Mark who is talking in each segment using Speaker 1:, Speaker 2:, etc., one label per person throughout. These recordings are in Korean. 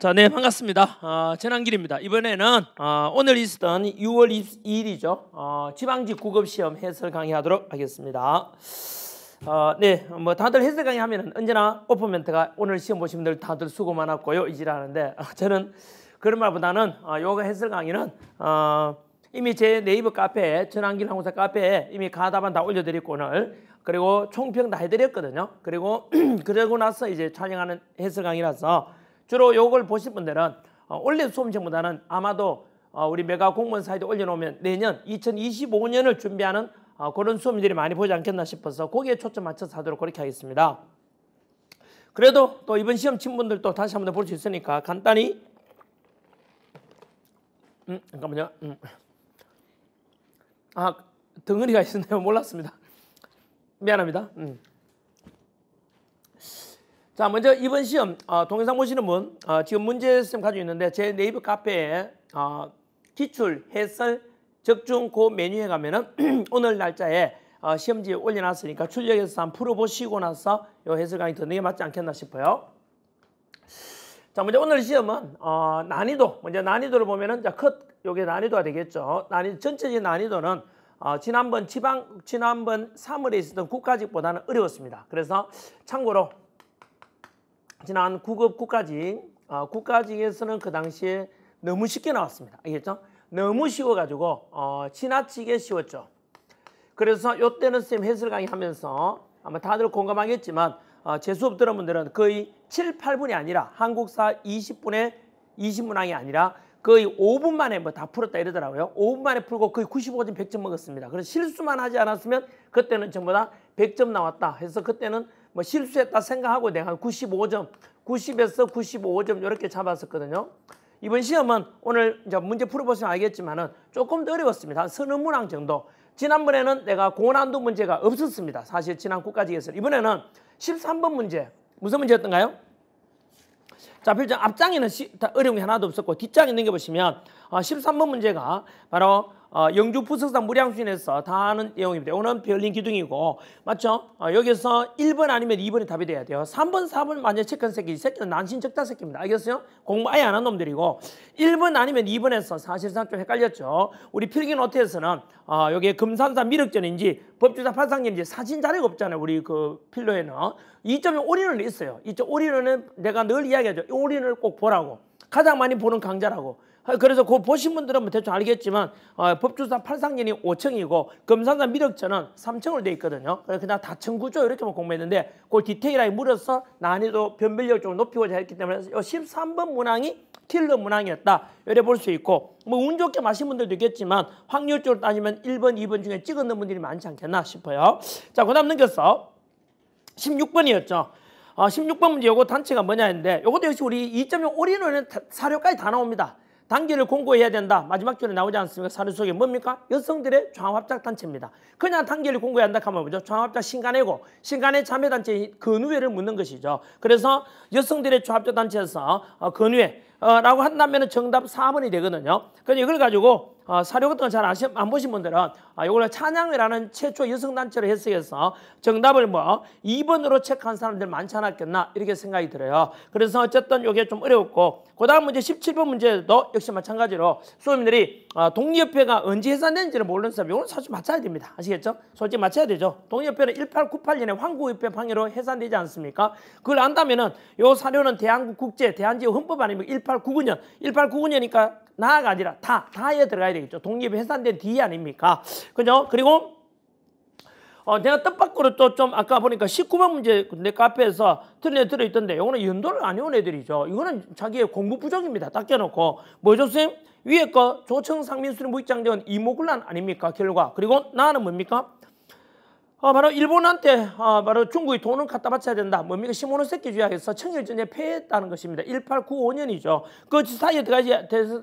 Speaker 1: 자, 네, 반갑습니다. 아, 전한길입니다. 이번에는 아, 오늘 있었던 6월 22일이죠. 어, 아, 지방직 구급시험 해설 강의하도록 하겠습니다. 어, 네, 뭐 다들 해설 강의하면 언제나 오퍼멘트가 오늘 시험 보신 분들 다들 수고 많았고요. 이지라는데 아, 저는 그런 말보다는 아, 요가 해설 강의는 아, 이미 제 네이버 카페에 전한길 항공사 카페에 이미 가답안 다 올려드렸고 오늘 그리고 총평 다 해드렸거든요. 그리고 그러고 나서 이제 촬영하는 해설 강의라서 주로 요걸 보실 분들은 어, 올린 수험생보다는 아마도 어, 우리 메가 공무원 사이트 올려놓으면 내년 2025년을 준비하는 어, 그런 수험들이 많이 보지 않겠나 싶어서 거기에 초점 맞춰서 하도록 그렇게 하겠습니다. 그래도 또 이번 시험 친 분들도 다시 한번 볼수 있으니까 간단히 음, 잠깐만요. 음. 아, 덩어리가 있었네요. 몰랐습니다. 미안합니다. 음. 자, 먼저 이번 시험 어, 동영상 보시는 분 어, 지금 문제 시험 가지고 있는데 제 네이버 카페에 어, 기출 해설 적중 고 메뉴에 가면은 오늘 날짜에 어, 시험지에 올려놨으니까 출력해서 한번 풀어보시고 나서 요 해설 강의 듣는 게 맞지 않겠나 싶어요. 자, 먼저 오늘 시험은 어, 난이도 먼저 난이도를 보면은 자, 컷 요게 난이도가 되겠죠. 난이 전체적인 난이도는 어, 지난번 지방 지난번 3월에 있었던 국가직보다는 어려웠습니다. 그래서 참고로 지난 9급 국가직, 어, 국가직에서는그 당시에 너무 쉽게 나왔습니다. 알겠죠? 너무 쉬워가지고 어, 지나치게 쉬웠죠. 그래서 요때는 선생님 해설 강의 하면서 아마 다들 공감하겠지만 어, 제 수업 들은 분들은 거의 7, 8분이 아니라 한국사 20분에 20문항이 아니라 거의 5분 만에 뭐 다 풀었다 이러더라고요. 5분 만에 풀고 거의 95점 100점 먹었습니다. 그래서 실수만 하지 않았으면 그때는 전부 다 100점 나왔다 해서 그때는 뭐 실수했다 생각하고 내가 한 95점, 90에서 95점 이렇게 잡았었거든요. 이번 시험은 오늘 이제 문제 풀어보시면 알겠지만은 조금 더 어려웠습니다. 한 서너 문항 정도. 지난번에는 내가 고난도 문제가 없었습니다. 사실 지난 국까지 했어요. 이번에는 13번 문제 무슨 문제였던가요? 자, 필장 앞장에는 시, 다 어려운 게 하나도 없었고 뒷장에 넘겨보시면 13번 어, 문제가 바로 어, 영주 부석산 무량수인에서 다 아는 내용입니다. 이거는 별린 기둥이고 맞죠? 어, 여기서 1번 아니면 2번이 답이 돼야 돼요. 3번, 4번 완전 체크한 새끼. 이 새끼는 난신적다 새끼입니다. 알겠어요? 공부 아예 안 한 놈들이고 1번 아니면 2번에서 사실상 좀 헷갈렸죠. 우리 필기노트에서는 어, 여기 금산산 미륵전인지 법주사 판상인지 전 사진 자료가 없잖아요. 우리 그 필로에는 2.5리는 있어요. 2.5리는 내가 늘 이야기하죠. 5리를 꼭 보라고. 가장 많이 보는 강좌라고. 아, 그래서 그 보신 분들은 뭐 대충 알겠지만 어, 법주사 팔상년이 5층이고 금산사 미륵천은 3층으로 돼 있거든요. 그냥 다층 구조 이렇게 뭐 공부했는데 그 디테일하게 물어서 난이도 변별력 좀 높이고자 했기 때문에 13번 문항이 킬러 문항이었다. 이래 볼 수 있고 뭐 운 좋게 마신 분들도 있겠지만 확률적으로 따지면 1번, 2번 중에 찍었는 분들이 많지 않겠나 싶어요. 자, 그 다음 넘겼어. 16번이었죠. 어, 16번 문제 요거 단체가 뭐냐 했는데 요것도 역시 우리 2.0 올인원은 사료까지 다 나옵니다. 단계를 공고해야 된다. 마지막 줄에 나오지 않습니까? 사례 속에 뭡니까? 여성들의 좌합작단체입니다. 그냥 단계를 공고해야 한다 하면 뭐죠? 좌합작 신간회고 신간회 자매단체 근우회를 묻는 것이죠. 그래서 여성들의 좌합작단체에서 어, 근우회라고 어, 한다면 정답 4번이 되거든요. 그래서 그러니까 이걸 가지고 어, 사료 같은 거잘 안 보신 분들은 아, 이걸 찬양이라는 최초 여성단체로 해석해서 정답을 뭐 2번으로 체크한 사람들 많지 않았겠나 이렇게 생각이 들어요. 그래서 어쨌든 요게좀 어려웠고 그 다음 문제 17번 문제도 역시 마찬가지로 수험들이 아, 어, 독립협회가 언제 해산는지를 모르는 사람 이거는 사실 맞춰야 됩니다. 아시겠죠? 솔직히 맞춰야 되죠. 독립협회는 1898년에 황구협회 방해로 해산되지 않습니까? 그걸 안다면은 요 사료는 대한국 국제 대한지역 헌법 아니면 1899년 1899년이니까 나아가 아니라 다 다에 들어가야 되겠죠. 독립 해산된 뒤 아닙니까? 그죠? 그리고 어, 내가 뜻밖으로 또 좀 아까 보니까 19번 문제 내 카페에서 틀려 들어있던데 이거는 연도를 안 해온 애들이죠. 이거는 자기의 공부 부족입니다. 닦여놓고 뭐죠 선생님? 위에 거 조청 상민수리 무익장전 이모글란 아닙니까? 결과 그리고 나는 뭡니까? 어, 바로 일본한테 어, 바로 중국이 돈을 갖다 바쳐야 된다. 뭡니까? 시모노세키 조약에서 청일전에 패했다는 것입니다. 1895년이죠. 그 사이에 들어가지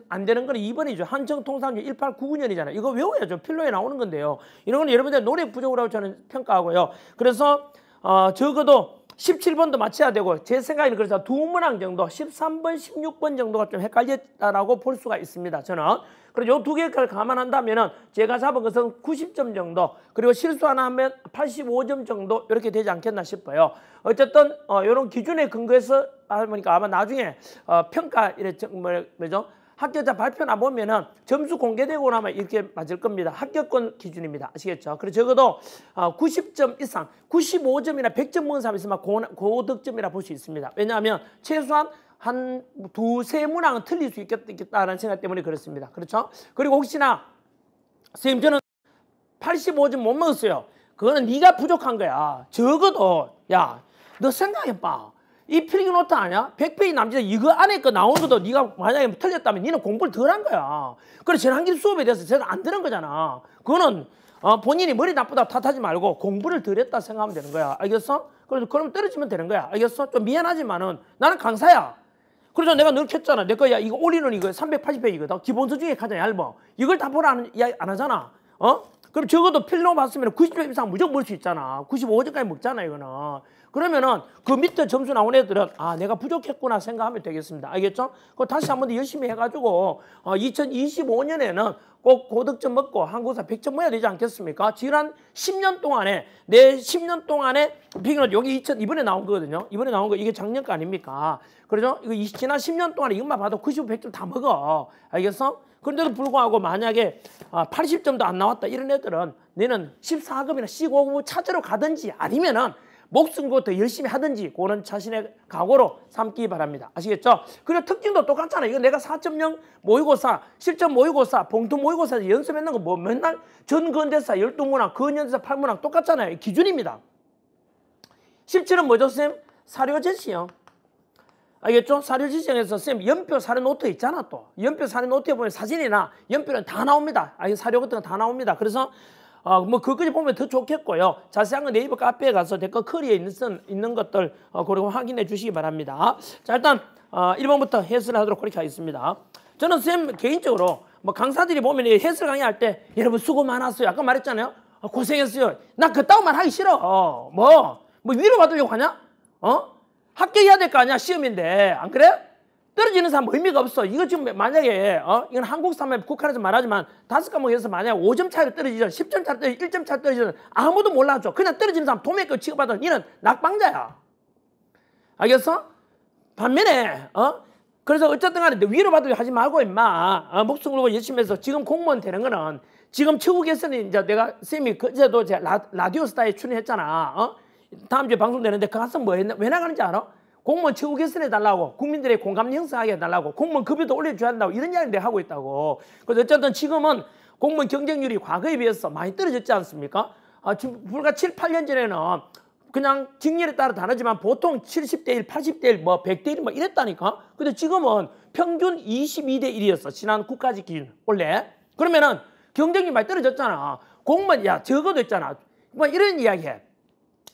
Speaker 1: 안 되는 건 2번이죠. 한정통상조 1899년이잖아요. 이거 외워야죠. 필로에 나오는 건데요. 이런 건 여러분들 노력 부족이라고 저는 평가하고요. 그래서 어, 적어도 17번도 맞춰야 되고 제 생각에는 그래서 두 문항 정도 13번, 16번 정도가 좀 헷갈렸다라고 볼 수가 있습니다. 저는 그래고 요두 개를 감안한다면 은 제가 잡은 것은 90점 정도 그리고 실수 하나 하면 85점 정도 이렇게 되지 않겠나 싶어요. 어쨌든 어, 이런 기준에 근거해서 하니까 아마 나중에 어, 평가 이래 뭐, 뭐죠? 합격자 발표나 보면은 점수 공개되고 나면 이렇게 맞을 겁니다. 합격권 기준입니다. 아시겠죠? 그리고 적어도 90점 어, 이상, 95점이나 100점 먹은 사람 있으면 고, 득점이라 볼 수 있습니다. 왜냐하면 최소한 한 두세 문항은 틀릴 수 있겠다라는 생각 때문에 그렇습니다. 그렇죠? 그리고 혹시나 선생님 저는 85점 못 먹었어요. 그거는 네가 부족한 거야. 적어도 야 너 생각해봐. 이 필기노트 아니야? 100페이지 남짓 이거 안에 거 나온 것도 네가 만약에 틀렸다면 니는 공부를 덜 한 거야. 그래서 전환기 수업에 대해서 제가 안 들은 거잖아. 그거는 어, 본인이 머리 나쁘다 탓하지 말고 공부를 덜 했다 생각하면 되는 거야. 알겠어? 그래서 그럼 떨어지면 되는 거야. 알겠어? 좀 미안하지만은 나는 강사야. 그래서 내가 늘 켰잖아. 내 거야 이거 올리는 이거 380페이지거든. 기본서 중에 가장 얇아. 이걸 다 보라 는 이야기 안 하잖아. 어? 그럼 적어도 필로 봤으면 90점 이상 무조건 볼 수 있잖아. 95점까지 먹잖아 이거는. 그러면은 그 밑에 점수 나온 애들은 아 내가 부족했구나 생각하면 되겠습니다. 알겠죠? 그 다시 한 번 더 열심히 해가지고 어, 2025년에는 꼭 고득점 먹고 한국사 100점 모야 되지 않겠습니까? 지난 10년 동안에 내 10년 동안에 비교는 여기 2000 이번에 나온 거거든요. 이번에 나온 거 이게 작년 거 아닙니까? 그러죠? 이거 지난 10년 동안에 이것만 봐도 90, 100점 다 먹어. 알겠어? 그런데도 불구하고 만약에 80점도 아, 안 나왔다 이런 애들은 너는 14급이나 15급 찾으러 가든지 아니면은 목숨 것도 열심히 하든지 그런 자신의 각오로 삼기 바랍니다. 아시겠죠? 그리고 특징도 똑같잖아요. 이거 내가 4.0 모의고사, 실전 모의고사, 봉투 모의고사 연습했는 거뭐 맨날 전근대사 열동문항, 근현대사, 팔문항 똑같잖아요. 기준입니다. 실제은 뭐죠, 쌤? 사료 제시요. 알겠죠? 사료 지정에서 쌤 연표 사료 노트 있잖아 또 연표 사료 노트에 보면 사진이나 연표는 다 나옵니다. 아니 사료 같은 거 다 나옵니다. 그래서 어, 뭐 그것까지 보면 더 좋겠고요. 자세한 건 네이버 카페에 가서 댓글 커리에 있는, 있는 것들 어, 그리고 확인해 주시기 바랍니다. 자 일단 어, 1번부터 해설을 하도록 그렇게 하겠습니다. 저는 쌤 개인적으로 뭐 강사들이 보면 해설 강의할 때 여러분 수고 많았어요. 아까 말했잖아요. 어, 고생했어요. 나 그따위 말 하기 싫어. 어, 뭐, 뭐 위로 받으려고 하냐? 어? 합격해야 될 거 아니야 시험인데 안 그래? 요 떨어지는 사람 의미가 없어. 이거 지금 만약에 어? 이건 한국 사람의 국한에서 말하지만 다섯 과목에서 만약 5점 차로 이 떨어지든 10점 차로 이 떨어지든 1점 차로 이 떨어지든 아무도 몰라줘. 그냥 떨어지는 사람 도매급 그 취급받아. 니는 낙방자야. 알겠어? 반면에 어? 그래서 어쨌든 간에 위로받으려 하지 말고 임마 어, 목숨 걸고 열심히 해서 지금 공무원 되는 거는 지금 최국에서는 이제 내가 쌤이 그제도 라, 디오 스타에 출연했잖아. 어? 다음 주에 방송되는데 그 학생 뭐왜 했나? 나가는지 알아? 공무원 최고 개선해 달라고 국민들의 공감 형성하게 해달라고 공무원 급여도 올려줘야 한다고 이런 이야기를 하고 있다고 그래서 어쨌든 지금은 공무원 경쟁률이 과거에 비해서 많이 떨어졌지 않습니까? 아, 지금 불과 7, 8년 전에는 그냥 직렬에 따라 다르지만 보통 70대 1, 80대 1, 뭐 100대 1, 뭐 이랬다니까? 근데 지금은 평균 22대 1이었어. 지난 국가직 기준, 원래. 그러면은 경쟁률이 많이 떨어졌잖아. 공무원, 야, 적어도 있잖아. 뭐 이런 이야기 해.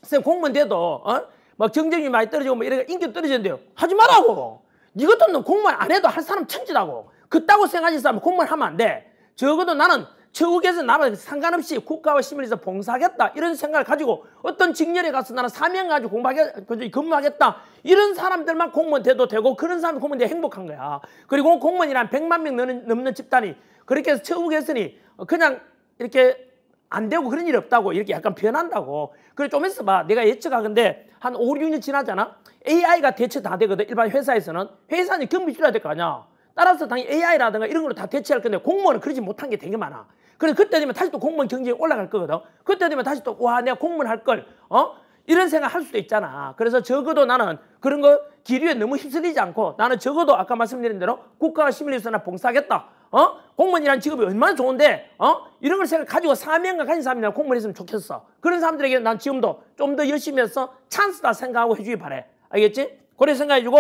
Speaker 1: 선생님 공무원 돼도, 어? 막 경쟁이 많이 떨어지고 뭐 이런 인기 떨어지는데요. 하지 말라고. 이것도 놈 공무원 안 해도 할 사람 천지라고. 그따고 생각하는 사람 공무원 하면 안 돼. 적어도 나는 처국에서 나랑 상관없이 국가와 시민에서 봉사하겠다 이런 생각을 가지고 어떤 직렬에 가서 나는 사명 가지고 공부하겠, 근무하겠다 이런 사람들만 공무원 돼도 되고 그런 사람 공무원 돼 행복한 거야. 그리고 공무원이란 100만 명 넘는, 넘는 집단이 그렇게 해서 처국에서니 그냥 이렇게 안 되고 그런 일이 없다고 이렇게 약간 변한다고. 그래 좀 있어 봐. 내가 예측하건데 한 5, 6년 지나잖아. AI가 대체 다 되거든. 일반 회사에서는 회사는 경비 줄여야 될 거 아니야. 따라서 당연히 AI라든가 이런 걸로 다 대체할 건데 공무원은 그러지 못한 게 되게 많아. 그래 그때 되면 다시 또 공무원 경쟁이 올라갈 거거든. 그때 되면 다시 또와 내가 공무원 할 걸. 어? 이런 생각 할 수도 있잖아. 그래서 적어도 나는 그런 거 기류에 너무 휩쓸리지 않고 나는 적어도 아까 말씀드린 대로 국가와 시민으로서 나 봉사하겠다. 어? 공무원이라는 직업이 얼마나 좋은데, 어? 이런 걸 생각 가지고 사명감 가진 사람이나 공무원했으면 이 좋겠어. 그런 사람들에게 난 지금도 좀 더 열심히 해서 찬스다 생각하고 해주기 바래. 알겠지? 그래 생각해주고,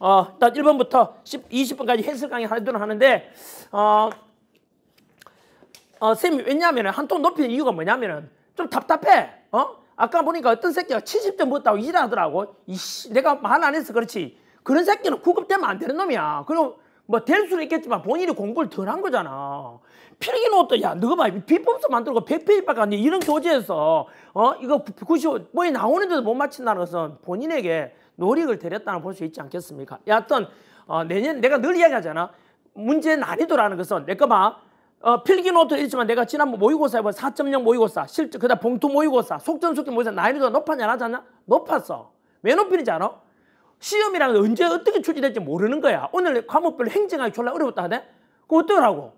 Speaker 1: 어, 일단 1번부터 10, 20번까지 해설 강의 하도록 하는데, 어, 어, 쌤이 왜냐하면 한통 높이는 이유가 뭐냐면은 좀 답답해. 어? 아까 보니까 어떤 새끼가 70점 못었다고 일하더라고. 이씨, 내가 말안 뭐 해서 그렇지. 그런 새끼는 구급되면 안 되는 놈이야. 그리고 뭐 될 수는 있겠지만 본인이 공부를 덜 한 거잖아. 필기 노트 야 너가 봐 비법서 만들고 100페이지밖에 안 돼. 이런 교재에서 어 이거 95 뭐에 나오는데도 못 맞힌다는 것은 본인에게 노력을 들였다는 볼 수 있지 않겠습니까? 야, 어떤 어, 내년 내가 늘 이야기하잖아. 문제 난이도라는 것은 내 거 봐. 어, 필기노트 있지만 내가 지난번 뭐 모의고사 해본 4.0 모의고사, 실제 그다 음 봉투 모의고사, 속전속결 모의고사 난이도가 높았냐 낮았냐? 높았어. 왜 높이는지 알아? 시험이랑 언제 어떻게 출제될지 모르는 거야. 오늘 과목별 행정하기 졸라 어려웠다 하네? 그거 어떡하라고?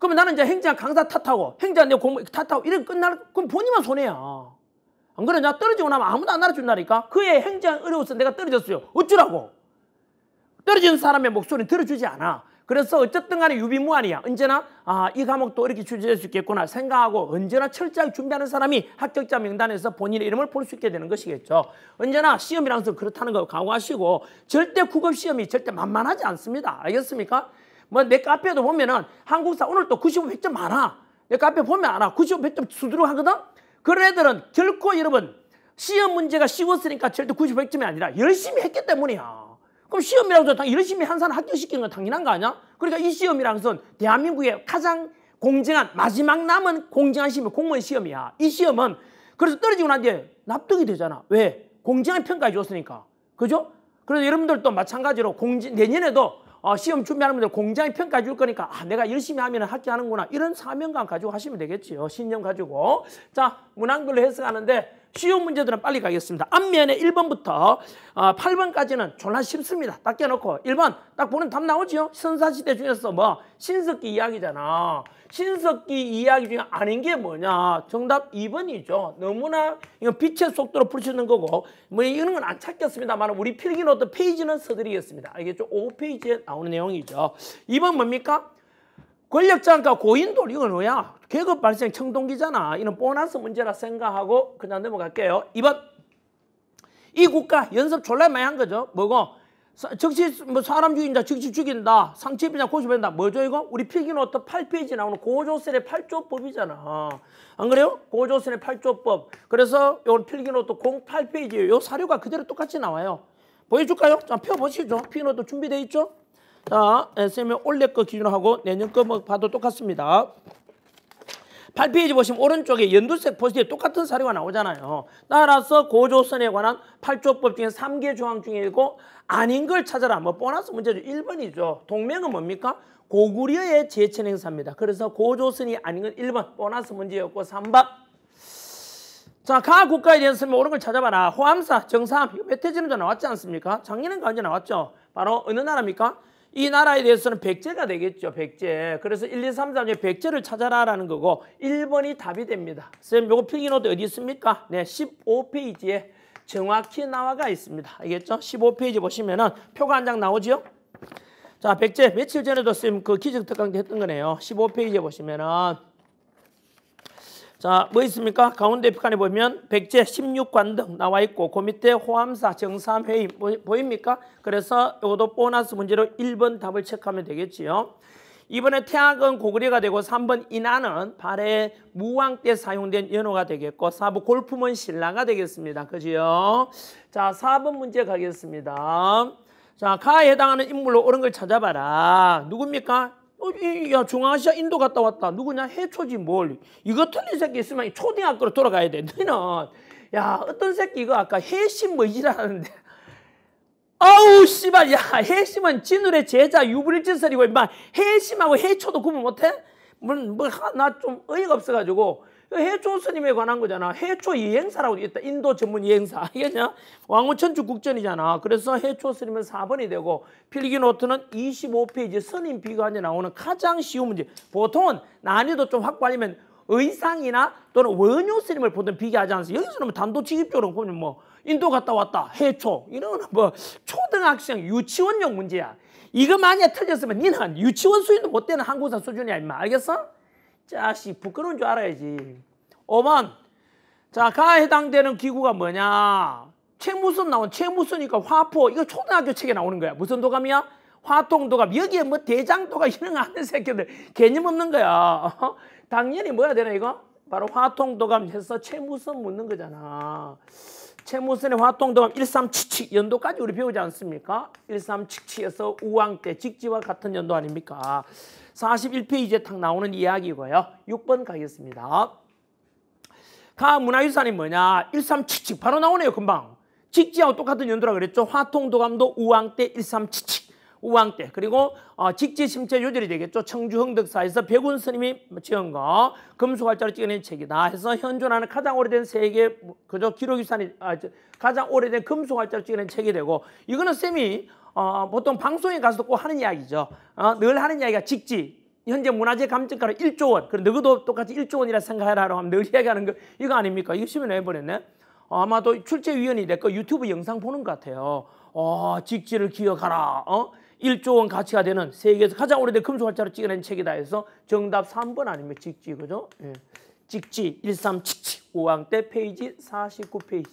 Speaker 1: 그러면 나는 이제 행정 강사 탓하고 행정 내 공부 탓하고 이런게 끝날 그럼 본인만 손해야. 안 그래? 나 떨어지고 나면 아무도 안 알아준다니까? 그의 행정 어려웠어 내가 떨어졌어요. 어쩌라고? 떨어지는 사람의 목소리는 들어주지 않아. 그래서 어쨌든 간에 유비무한이야. 언제나 아, 이 과목도 이렇게 출제될수 있겠구나 생각하고 언제나 철저하게 준비하는 사람이 합격자 명단에서 본인의 이름을 볼 수 있게 되는 것이겠죠. 언제나 시험이랑서 그렇다는 걸 각오하시고 절대 국어 시험이 절대 만만하지 않습니다. 알겠습니까? 뭐 내 카페도 보면은 한국사 오늘 또 95점 많아. 내 카페 보면 알아. 95점 수두룩 하거든? 그런 애들은 결코 여러분 시험 문제가 쉬웠으니까 절대 95점이 아니라 열심히 했기 때문이야. 그럼 시험이라고 해서 열심히 한 사람 합격시키는 건 당연한 거 아니야? 그러니까 이 시험이라는 것은 대한민국의 가장 공정한 마지막 남은 공정한 시험이 공무원 시험이야. 이 시험은 그래서 떨어지고 난 뒤에 납득이 되잖아. 왜? 공정한 평가해 줬으니까. 그죠? 그래서 여러분들도 마찬가지로 공지, 내년에도 어, 시험 준비하는 분들 공장이 평가해 줄 거니까 아, 내가 열심히 하면 합격하는구나 이런 사명감 가지고 하시면 되겠지요 신념 가지고 자 문항별로 해석하는데 쉬운 문제들은 빨리 가겠습니다. 앞면에 1번부터 8번까지는 어, 졸라 쉽습니다. 딱껴놓고 1번 딱 보는 답 나오죠. 선사시대 중에서 뭐 신석기 이야기잖아. 신석기 이야기 중에 아닌 게 뭐냐. 정답 2번이죠. 너무나 이건 빛의 속도로 풀 수있는 거고 뭐 이런 건 안 찾겠습니다만 우리 필기노트 페이지는 써드리겠습니다. 이게 좀 5페이지에 나오는 내용이죠. 2번 뭡니까? 권력자니까 고인돌 이건 뭐야? 계급 발생 청동기잖아. 이는 보너스 문제라 생각하고 그냥 넘어갈게요. 2번. 이 국가 연습 졸라 많이 한 거죠. 뭐고? 즉시 뭐 사람 죽인다, 즉시 죽인다, 상체비자 고소된다. 뭐죠 이거? 우리 필기노트 8페이지 나오는 고조선의 8조법이잖아. 안 그래요? 고조선의 8조법. 그래서 이건 필기노트 0 8페이지에요요 사료가 그대로 똑같이 나와요. 보여줄까요? 자, 펴보시죠. 필기노트 준비돼 있죠? 자, 선생님이 올해 거기준 하고 내년 거뭐 봐도 똑같습니다. 8페이지 보시면 오른쪽에 연두색 포스트에 똑같은 사례가 나오잖아요. 따라서 고조선에 관한 8조법 중에 3개 조항 중에 있고 아닌 걸 찾아라. 뭐 보너스 문제죠. 1번이죠. 동맹은 뭡니까? 고구려의 제천 행사입니다. 그래서 고조선이 아닌 건 1번 보너스 문제였고 3번 자, 각 국가에 대한 설명 옳은 걸 찾아봐라. 호암사, 정사암, 메태지는도 나왔지 않습니까? 작년엔 가 언제 나왔죠. 바로 어느 나라입니까? 이 나라에 대해서는 백제가 되겠죠. 백제. 그래서 1, 2, 3, 4, 5, 백제를 찾아라라는 거고 1번이 답이 됩니다. 선생님 요거 필기노트 어디 있습니까? 네, 15페이지에 정확히 나와가 있습니다. 알겠죠? 15페이지 보시면은 표가 한 장나오죠 자, 백제 며칠 전에도 선생님 그 기적특강 했던 거네요. 15페이지에 보시면은 자, 뭐 있습니까? 가운데 칸에 보면 백제 16관등 나와 있고 그 밑에 호암사 정삼회의 뭐, 보입니까? 그래서 이것도 보너스 문제로 1번 답을 체크하면 되겠지요. 이번에 태학은 고구려가 되고 3번 인하는 발해 무왕 때 사용된 연호가 되겠고 4번 골프문 신라가 되겠습니다. 그지요? 자, 4번 문제 가겠습니다. 자, 가에 해당하는 인물로 옳은 걸 찾아봐라. 누굽니까? 어, 야 중앙아시아 인도 갔다 왔다 누구냐 해초지 뭘 이거 틀린 새끼 있으면 초등학교로 돌아가야 돼 너는 야 어떤 새끼가 아까 해심 뭐 이지라는데 아우 씨발 야 해심은 진울의 제자 유불일진설이고 임 해심하고 해초도 구분 못해? 뭐 나 좀 어이가 없어가지고 해초 스님에 관한 거잖아. 해초 이행사라고 있다. 인도 전문 이행사. 이게냐? 왕후천주 국전이잖아. 그래서 해초 스님은 4번이 되고 필기노트는 25페이지 선임 비관에 나오는 가장 쉬운 문제. 보통은 난이도 좀 확보하려면 의상이나 또는 원효 스님을 보통 비교하지 않습니다. 여기서는 뭐 단도직입적으로 보면 뭐 인도 갔다 왔다 해초 이런 뭐 초등학생 유치원용 문제야. 이거 만약 틀렸으면 니는 유치원 수준도 못 되는 한국사 수준이야 임마 알겠어? 자식 부끄러운 줄 알아야지. 5번 자 가에 해당되는 기구가 뭐냐. 책무선 나온 책무선이니까 화포 이거 초등학교 책에 나오는 거야. 무슨 도감이야? 화통도감 여기에 뭐 대장도가 이런 거 하는 새끼들 개념 없는 거야. 어? 당연히 뭐야 되나 이거? 바로 화통도감 해서 채무선 묻는 거잖아. 채무선의 화통도감 1377 연도까지 우리 배우지 않습니까? 1377에서 우왕 때 직지와 같은 연도 아닙니까? 41페이지에 탁 나오는 이야기고요. 6번 가겠습니다. 가 문화유산이 뭐냐? 1377 바로 나오네요. 금방. 직지하고 똑같은 연도라 그랬죠. 화통도감도 우왕 때 1377. 우왕 때 그리고 어, 직지 심체 요절이 되겠죠. 청주 흥덕사에서 백운 스님이 지은 거 금수 활자로 찍어낸 책이다 해서 현존하는 가장 오래된 세계 그저 기록유산이 아, 가장 오래된 금수 활자로 찍어낸 책이 되고 이거는 쌤이 어, 어, 보통 방송에 가서도 꼭 하는 이야기죠. 어, 늘 하는 이야기가 직지. 현재 문화재 감정가로 1조 원. 그럼 누구도 똑같이 1조 원이라 생각해라라고 하면 늘 이야기하는 거 이거 아닙니까? 이거 시 심해 내버렸네. 어, 아마도 출제위원이 될거 유튜브 영상 보는 것 같아요. 어, 직지를 기억하라. 어? 1조 원 가치가 되는 세계에서 가장 오래된 금속 활자로 찍어낸 책이다 해서 정답 3번 아니면 직지 그죠? 예. 직지 1377 5항 때 페이지 49페이지.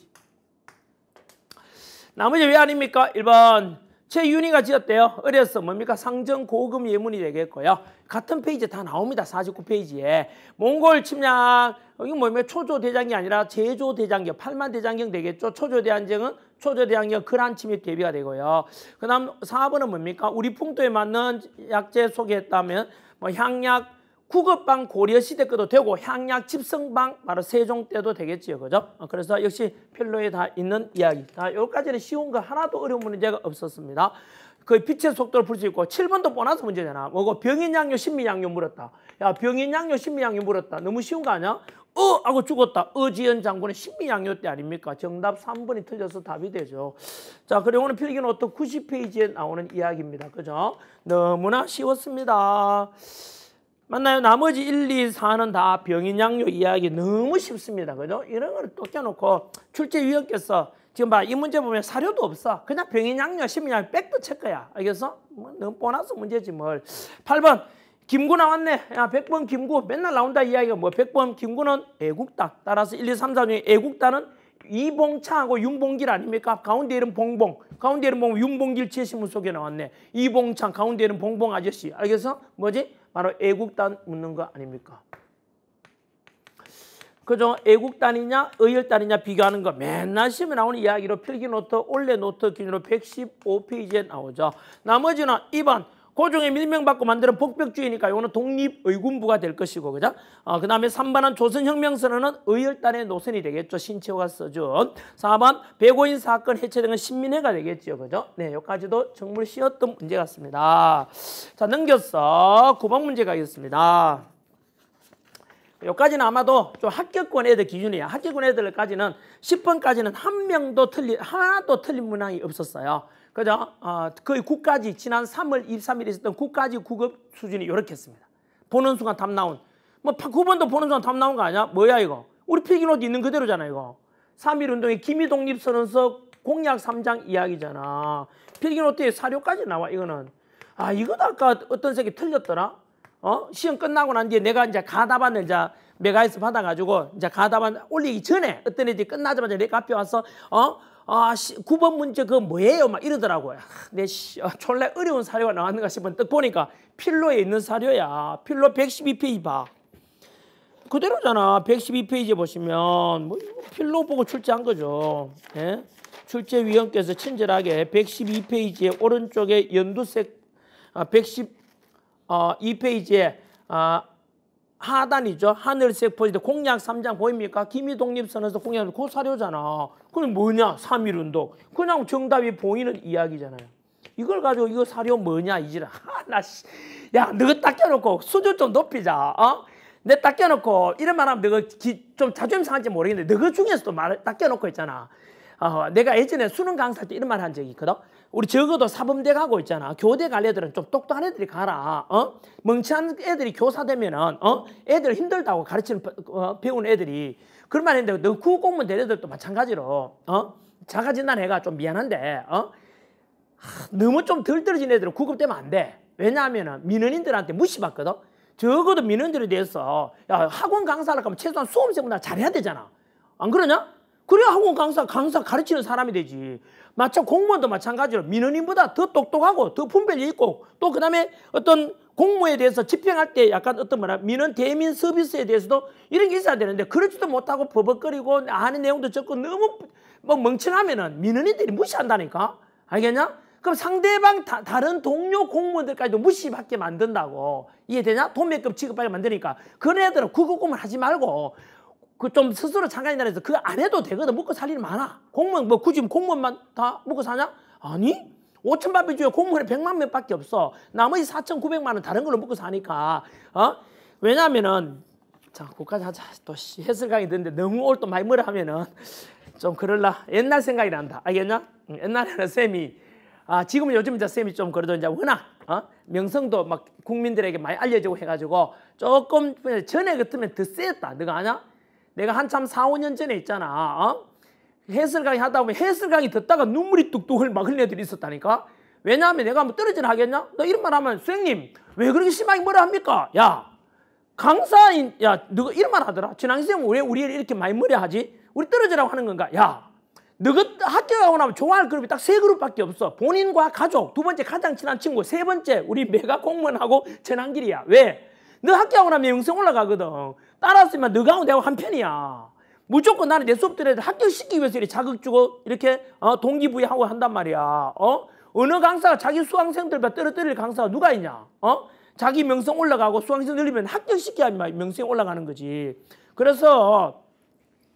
Speaker 1: 나머지 왜 아닙니까? 1번 제윤희가 지었대요. 어려서 뭡니까? 상정 고금 예문이 되겠고요. 같은 페이지에 다 나옵니다. 49페이지에. 몽골 침략, 이기 뭐냐면 초조대장이 아니라 제조대장경, 팔만대장경 되겠죠. 초조대장쟁은초조대장력 그란 침입 대비가 되고요. 그 다음 4번은 뭡니까? 우리 풍토에 맞는 약재 소개했다면 뭐 향약, 국어방 고려시대 것도 되고 향약 집성방 바로 세종 때도 되겠지요. 그죠? 어, 그래서 역시 필로에 다 있는 이야기. 다 여기까지는 쉬운 거 하나도 어려운 문제가 없었습니다. 그 빛의 속도를 풀 수 있고 7번도 보너스 문제 잖아 뭐고 병인 양요 신미 양요 물었다. 야 병인 양요 신미 양요 물었다. 너무 쉬운 거 아니야? 어 하고 죽었다. 어지연 장군의 신미 양요 때 아닙니까? 정답 3번이 틀려서 답이 되죠. 자 그리고 오늘 필기 는 어떤 90페이지에 나오는 이야기입니다. 그죠? 너무나 쉬웠습니다. 맞나요? 나머지 1, 2, 4는 다 병인 양요 이야기 너무 쉽습니다. 그죠? 이런 거를 또 껴놓고 출제위원께서 지금 봐, 이 문제 보면 사료도 없어. 그냥 병인 양요, 심리양 백도 체크야. 알겠어? 뭐, 너무 보너스 문제지 뭘. 8번. 김구 나왔네. 야, 100번 김구. 맨날 나온다 이야기가 뭐 100번 김구는 애국당. 따라서 1, 2, 3, 4 중에 애국당은 이봉창하고 윤봉길 아닙니까? 가운데 이름 봉봉. 가운데 이름 봉봉 윤봉길 제시문 속에 나왔네. 이봉창 가운데 이름 봉봉 아저씨. 알겠어? 뭐지? 바로 애국단 묻는 거 아닙니까? 그죠? 애국단이냐 의열단이냐 비교하는 거 맨날 시험에 나오는 이야기로 필기노트, 올레노트 기준으로 115페이지에 나오죠. 나머지는 2번 고종의 밀명받고 만드는 복벽주의니까 이거는 독립의군부가 될 것이고 그죠? 어, 그 다음에 3번은 조선혁명선언은 의열단의 노선이 되겠죠. 신채호가 서준 4번 배고인 사건 해체등은 신민회가 되겠죠. 그죠? 네, 여기까지도 정말 쉬웠던 문제 같습니다. 자, 넘겼어. 9번 문제 가겠습니다. 여기까지는 아마도 좀 합격권 애들 기준이야. 합격권 애들까지는 10번까지는 한 명도 틀린, 하나도 틀린 문항이 없었어요. 그죠? 어, 거의 9까지 지난 3월 23일에 있었던 9까지 구급 수준이 이렇게 했습니다. 보는 순간 답 나온. 뭐 9번도 보는 순간 답 나온 거 아니야? 뭐야 이거? 우리 필기노트 있는 그대로잖아 이거. 3.1 운동의 기미독립선언서 공약 3장 이야기잖아. 필기노트에 사료까지 나와 이거는. 아 이건 아까 어떤 색이 틀렸더라? 어? 시험 끝나고 난 뒤에 내가 이제 가답안을 이제 메가에서 받아가지고 이제 가답안 올리기 전에 어떤 애들이 끝나자마자 내 카페 와서 어? 아, 9번 문제 그거 뭐예요? 막 이러더라고요. 내 시, 아, 졸라 어려운 사료가 나왔는가 싶은 뜻 보니까 필로에 있는 사료야. 필로 112페이지 봐. 그대로잖아. 112페이지 보시면 뭐 필로 보고 출제한 거죠. 예? 출제위원께서 친절하게 112페이지의 오른쪽에 연두색 아, 112페이지에 어, 아, 하단이죠. 하늘색 포지트 공약 3장 보입니까? 김희독립선에서 공약을 그 사료잖아. 그건 뭐냐? 삼일운동. 그냥 정답이 보이는 이야기잖아요. 이걸 가지고 이거 사료 뭐냐? 이지라. 아, 나, 씨. 야, 너가 닦여놓고 수준 좀 높이자. 어? 내 닦여놓고 이런 말 하면 너가 기, 좀 자존심 상할지 모르겠는데 너그 중에서도 말을 닦여놓고 있잖아. 어, 내가 예전에 수능 강사 때 이런 말 한 적이 있거든. 우리 적어도 사범대 가고 있잖아. 교대 갈 애들은 좀 똑똑한 애들이 가라. 어? 멍청한 애들이 교사 되면은 어? 애들 힘들다고 가르치는 어? 배운 애들이 그런 말 했는데 너 국공무원 대대들도 마찬가지로 어? 자가 진단 해가 좀 미안한데 어? 하, 너무 좀 덜 떨어진 애들은 구급되면 안 돼. 왜냐하면 민원인들한테 무시받거든. 적어도 민원들에 대해서 야, 학원 강사를 가면 최소한 수험생보다 잘해야 되잖아. 안 그러냐? 그래야 학원 강사, 강사 가르치는 사람이 되지. 마찬 공무원도 마찬가지로 민원인보다 더 똑똑하고 더 분별이 있고 또 그 다음에 어떤 공무에 대해서 집행할 때 약간 어떤 뭐라 민원 대민 서비스에 대해서도 이런 게 있어야 되는데 그렇지도 못하고 버벅거리고 아는 내용도 적고 너무 뭐 멍청하면은 민원인들이 무시한다니까 알겠냐? 그럼 상대방 다, 다른 동료 공무원들까지도 무시받게 만든다고 이해되냐? 돈매급 지급하게 만드니까 그런 애들은 구급공을 하지 말고 그 좀 스스로 장관이 나라에서 그 안 해도 되거든 먹고 살일 많아 공무원 뭐 굳이 공무원만 다 먹고 사냐? 아니 5천만 비 중에 공무원에 100만 명 밖에 없어. 나머지 4,900만 원 다른 걸로 먹고 사니까. 어? 왜냐면은 자, 국가자 하자. 또 해설 강의 듣는데 너무 올또 많이 뭐라 하면은 좀 그럴라. 옛날 생각이 난다. 알겠냐? 옛날에는 쌤이 아, 지금은 요즘 이제 쌤이 좀 그래도 이제 워낙 어? 명성도 막 국민들에게 많이 알려지고 해가지고 조금 전에 같으면 더세했다 너가 아냐? 내가 한참 4, 5년 전에 있잖아. 어? 해설 강이 하다 보면 해설 강이 듣다가 눈물이 뚝뚝 막 흘린 애들이 있었다니까. 왜냐하면 내가 뭐 떨어지나 하겠냐? 너 이런 말 하면 선생님 왜 그렇게 심하게 뭐라 합니까? 야 강사인 야 너가 이런 말 하더라. 진학생 왜 우리를 이렇게 많이 뭐라 하지? 우리 떨어지라고 하는 건가? 야 너가 학교 가고 나면 좋아할 그룹이 딱 세 그룹밖에 없어. 본인과 가족, 두 번째 가장 친한 친구, 세 번째 우리 메가 공무원하고 전환길이야. 왜? 너 학교 가고 나면 영성 올라가거든. 따라으면 너가 하고 내가 한 편이야. 무조건 나는 내 수업 들어야 합격시키기 위해서 이렇게 자극 주고 이렇게 어, 동기부여하고 한단 말이야. 어? 어느 강사가 자기 수강생들과 떨어뜨릴 강사가 누가 있냐? 어? 자기 명성 올라가고 수강생 늘리면 합격시켜야 명성이 올라가는 거지. 그래서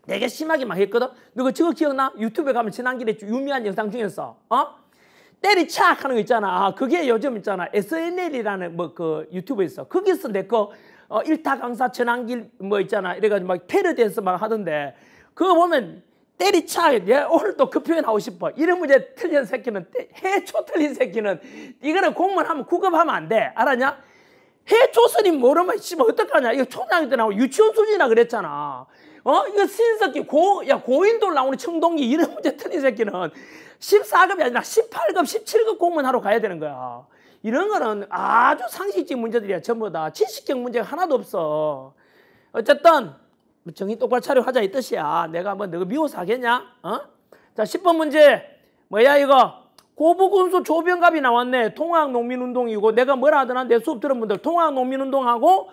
Speaker 1: 내게 심하게 막 했거든. 너그 저거 기억나? 유튜브에 가면 지난길에 유명한 영상 중에서 어? 때리착 하는 거 있잖아. 아, 그게 요즘 있잖아. SNL이라는 뭐 그 유튜브 있어. 거기서 내거 어, 일타 강사 전환길 뭐 있잖아. 이래가지고 막 패러디해서 막 하던데 그거 보면 때리차. 예, 오늘 또그 표현 하고 싶어. 이런 문제 틀린 새끼는 때, 해초 틀린 새끼는 이거는 공문하면 구급하면 안 돼. 알았냐? 해초선이 모르면 씨발 어떡하냐. 이거 초등학교 때 나오고 유치원 수준이라 그랬잖아. 어? 이거 신석기 고, 야, 고인돌 나오는 청동기 이런 문제 틀린 새끼는 14급이 아니라 18급, 17급 공문하러 가야 되는 거야. 이런 거는 아주 상식적 문제들이야 전부 다 지식적 문제가 하나도 없어 어쨌든 뭐 정신 똑바로 차려 하자 이 뜻이야 내가 뭐 너가 미워서 하겠냐 어? 자 10번 문제 뭐야 이거 고부군수 조병갑이 나왔네 통학농민운동이고 내가 뭐라 하더나 내 수업 들은 분들 통학농민운동하고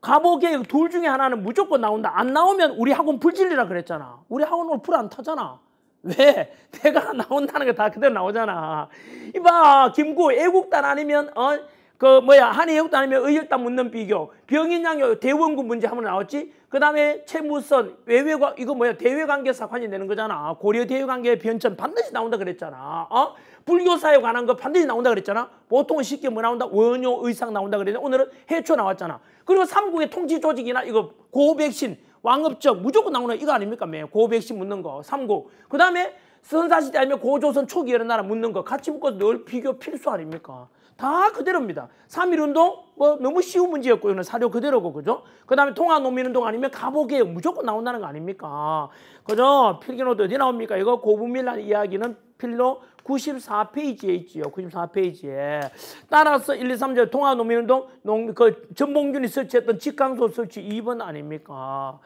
Speaker 1: 가보개혁 둘 중에 하나는 무조건 나온다 안 나오면 우리 학원 불질리라 그랬잖아 우리 학원 오늘 불안 타잖아 왜? 대가 나온다는 게 다 그대로 나오잖아. 이봐, 김구, 애국단 아니면, 어, 그, 뭐야, 한의 애국단 아니면 의열단 묻는 비교. 병인 양요 대원군 문제 한번 나왔지? 그 다음에 최무선, 외외과, 이거 뭐야, 대외관계사 관련되는 거잖아. 고려 대외관계 변천 반드시 나온다 그랬잖아. 어? 불교사에 관한 거 반드시 나온다 그랬잖아. 보통 쉽게 뭐 나온다? 원효 의상 나온다 그랬는데 오늘은 해초 나왔잖아. 그리고 삼국의 통치 조직이나 이거 고백신, 왕업적 무조건 나오는 이거 아닙니까? 매 고백시 묻는 거. 삼고. 그 다음에 선사시대 아니면 고조선 초기 이런 나라 묻는 거 같이 묶어서 늘 비교 필수 아닙니까? 다 그대로입니다. 삼일운동뭐 너무 쉬운 문제였고 이는 사료 그대로고 그죠? 그 다음에 통화농민운동 아니면 가보개혁 무조건 나온다는 거 아닙니까? 그죠? 필기노도 어디 나옵니까? 이거 고분밀란 이야기는 필로 94페이지에 있지요. 94페이지에. 따라서 1, 2, 3절 통화 농민운동 농, 그 전봉준이 설치했던 직강소 설치 2번 아닙니까?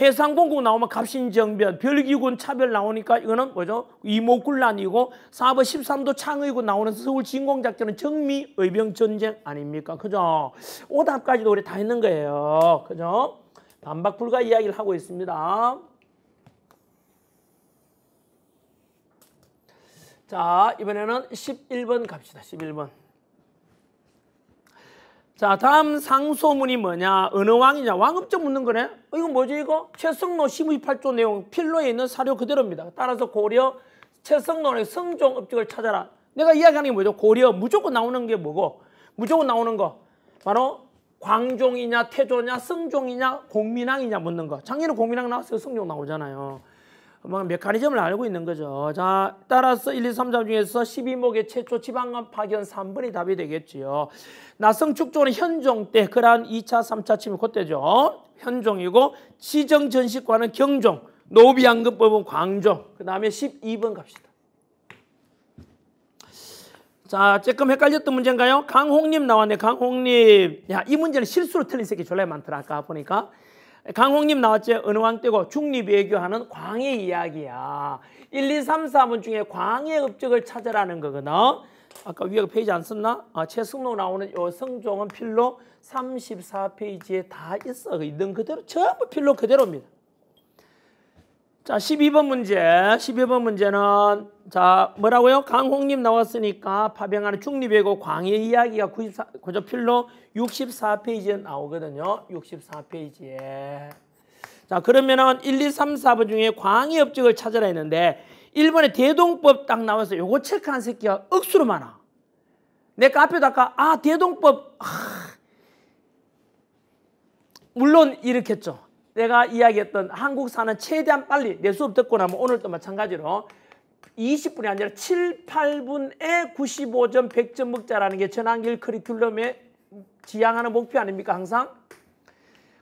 Speaker 1: 해상공국 나오면 갑신정변, 별기군 차별 나오니까 이거는 뭐죠? 이목군란이고 4번 13도 창의군 나오는 서울 진공작전은 정미의병전쟁 아닙니까? 그죠? 오답까지도 우리 다 했는 거예요. 그죠? 반박불가 이야기를 하고 있습니다. 자, 이번에는 11번 갑시다. 11번. 자, 다음 상소문이 뭐냐? 어느 왕이냐? 왕업적 묻는 거네. 어, 이거 뭐지 이거? 최성로 18조 내용 필로에 있는 사료 그대로입니다. 따라서 고려 최성로의 성종 업적을 찾아라. 내가 이야기하는 게 뭐죠? 고려 무조건 나오는 게 뭐고? 무조건 나오는 거. 바로 광종이냐 태조냐 성종이냐 공민왕이냐 묻는 거. 작년에 공민왕 나왔어요. 성종 나오잖아요. 막 메커니즘을 알고 있는 거죠. 자, 따라서 1, 2, 3, 4 중에서 12목의 최초 지방간 파견 3번이 답이 되겠지요. 나성 축조는 현종 때 그러한 2차, 3차 치면 그때죠. 현종이고 지정 전식과는 경종, 노비양금법은 광종. 그다음에 12번 갑시다. 자, 조금 헷갈렸던 문제인가요? 강홍님 나왔네. 강홍님. 야, 이 문제는 실수로 틀린 새끼 졸라 많더라. 아까 보니까. 강홍님 나왔죠. 은왕 때고 중립외교하는 광의 이야기야. 1, 2, 3, 4문 중에 광의 업적을 찾으라는 거거든. 아까 위에 페이지 안 썼나? 아, 최승록 나오는 요 성종은 필로 34페이지에 다 있어. 있는 그대로 전부 필로 그대로입니다. 자, 12번 문제. 12번 문제는 자, 뭐라고요? 강홍님 나왔으니까 파병하는 중립외고 광의 이야기가 94, 그저 필로 64페이지에 나오거든요. 64페이지에. 자 그러면은 1, 2, 3, 4번 중에 광의 업적을 찾아라 했는데 1번에 대동법 딱 나와서 요거 체크한 새끼가 억수로 많아. 내카페에다 아까 아 대동법 아. 물론 이렇겠죠 내가 이야기했던 한국사는 최대한 빨리 내 수업 듣고 나면 오늘도 마찬가지로 20분이 아니라 7, 8분에 95점, 100점 먹자라는 게 전환길 커리큘럼의 지향하는 목표 아닙니까 항상?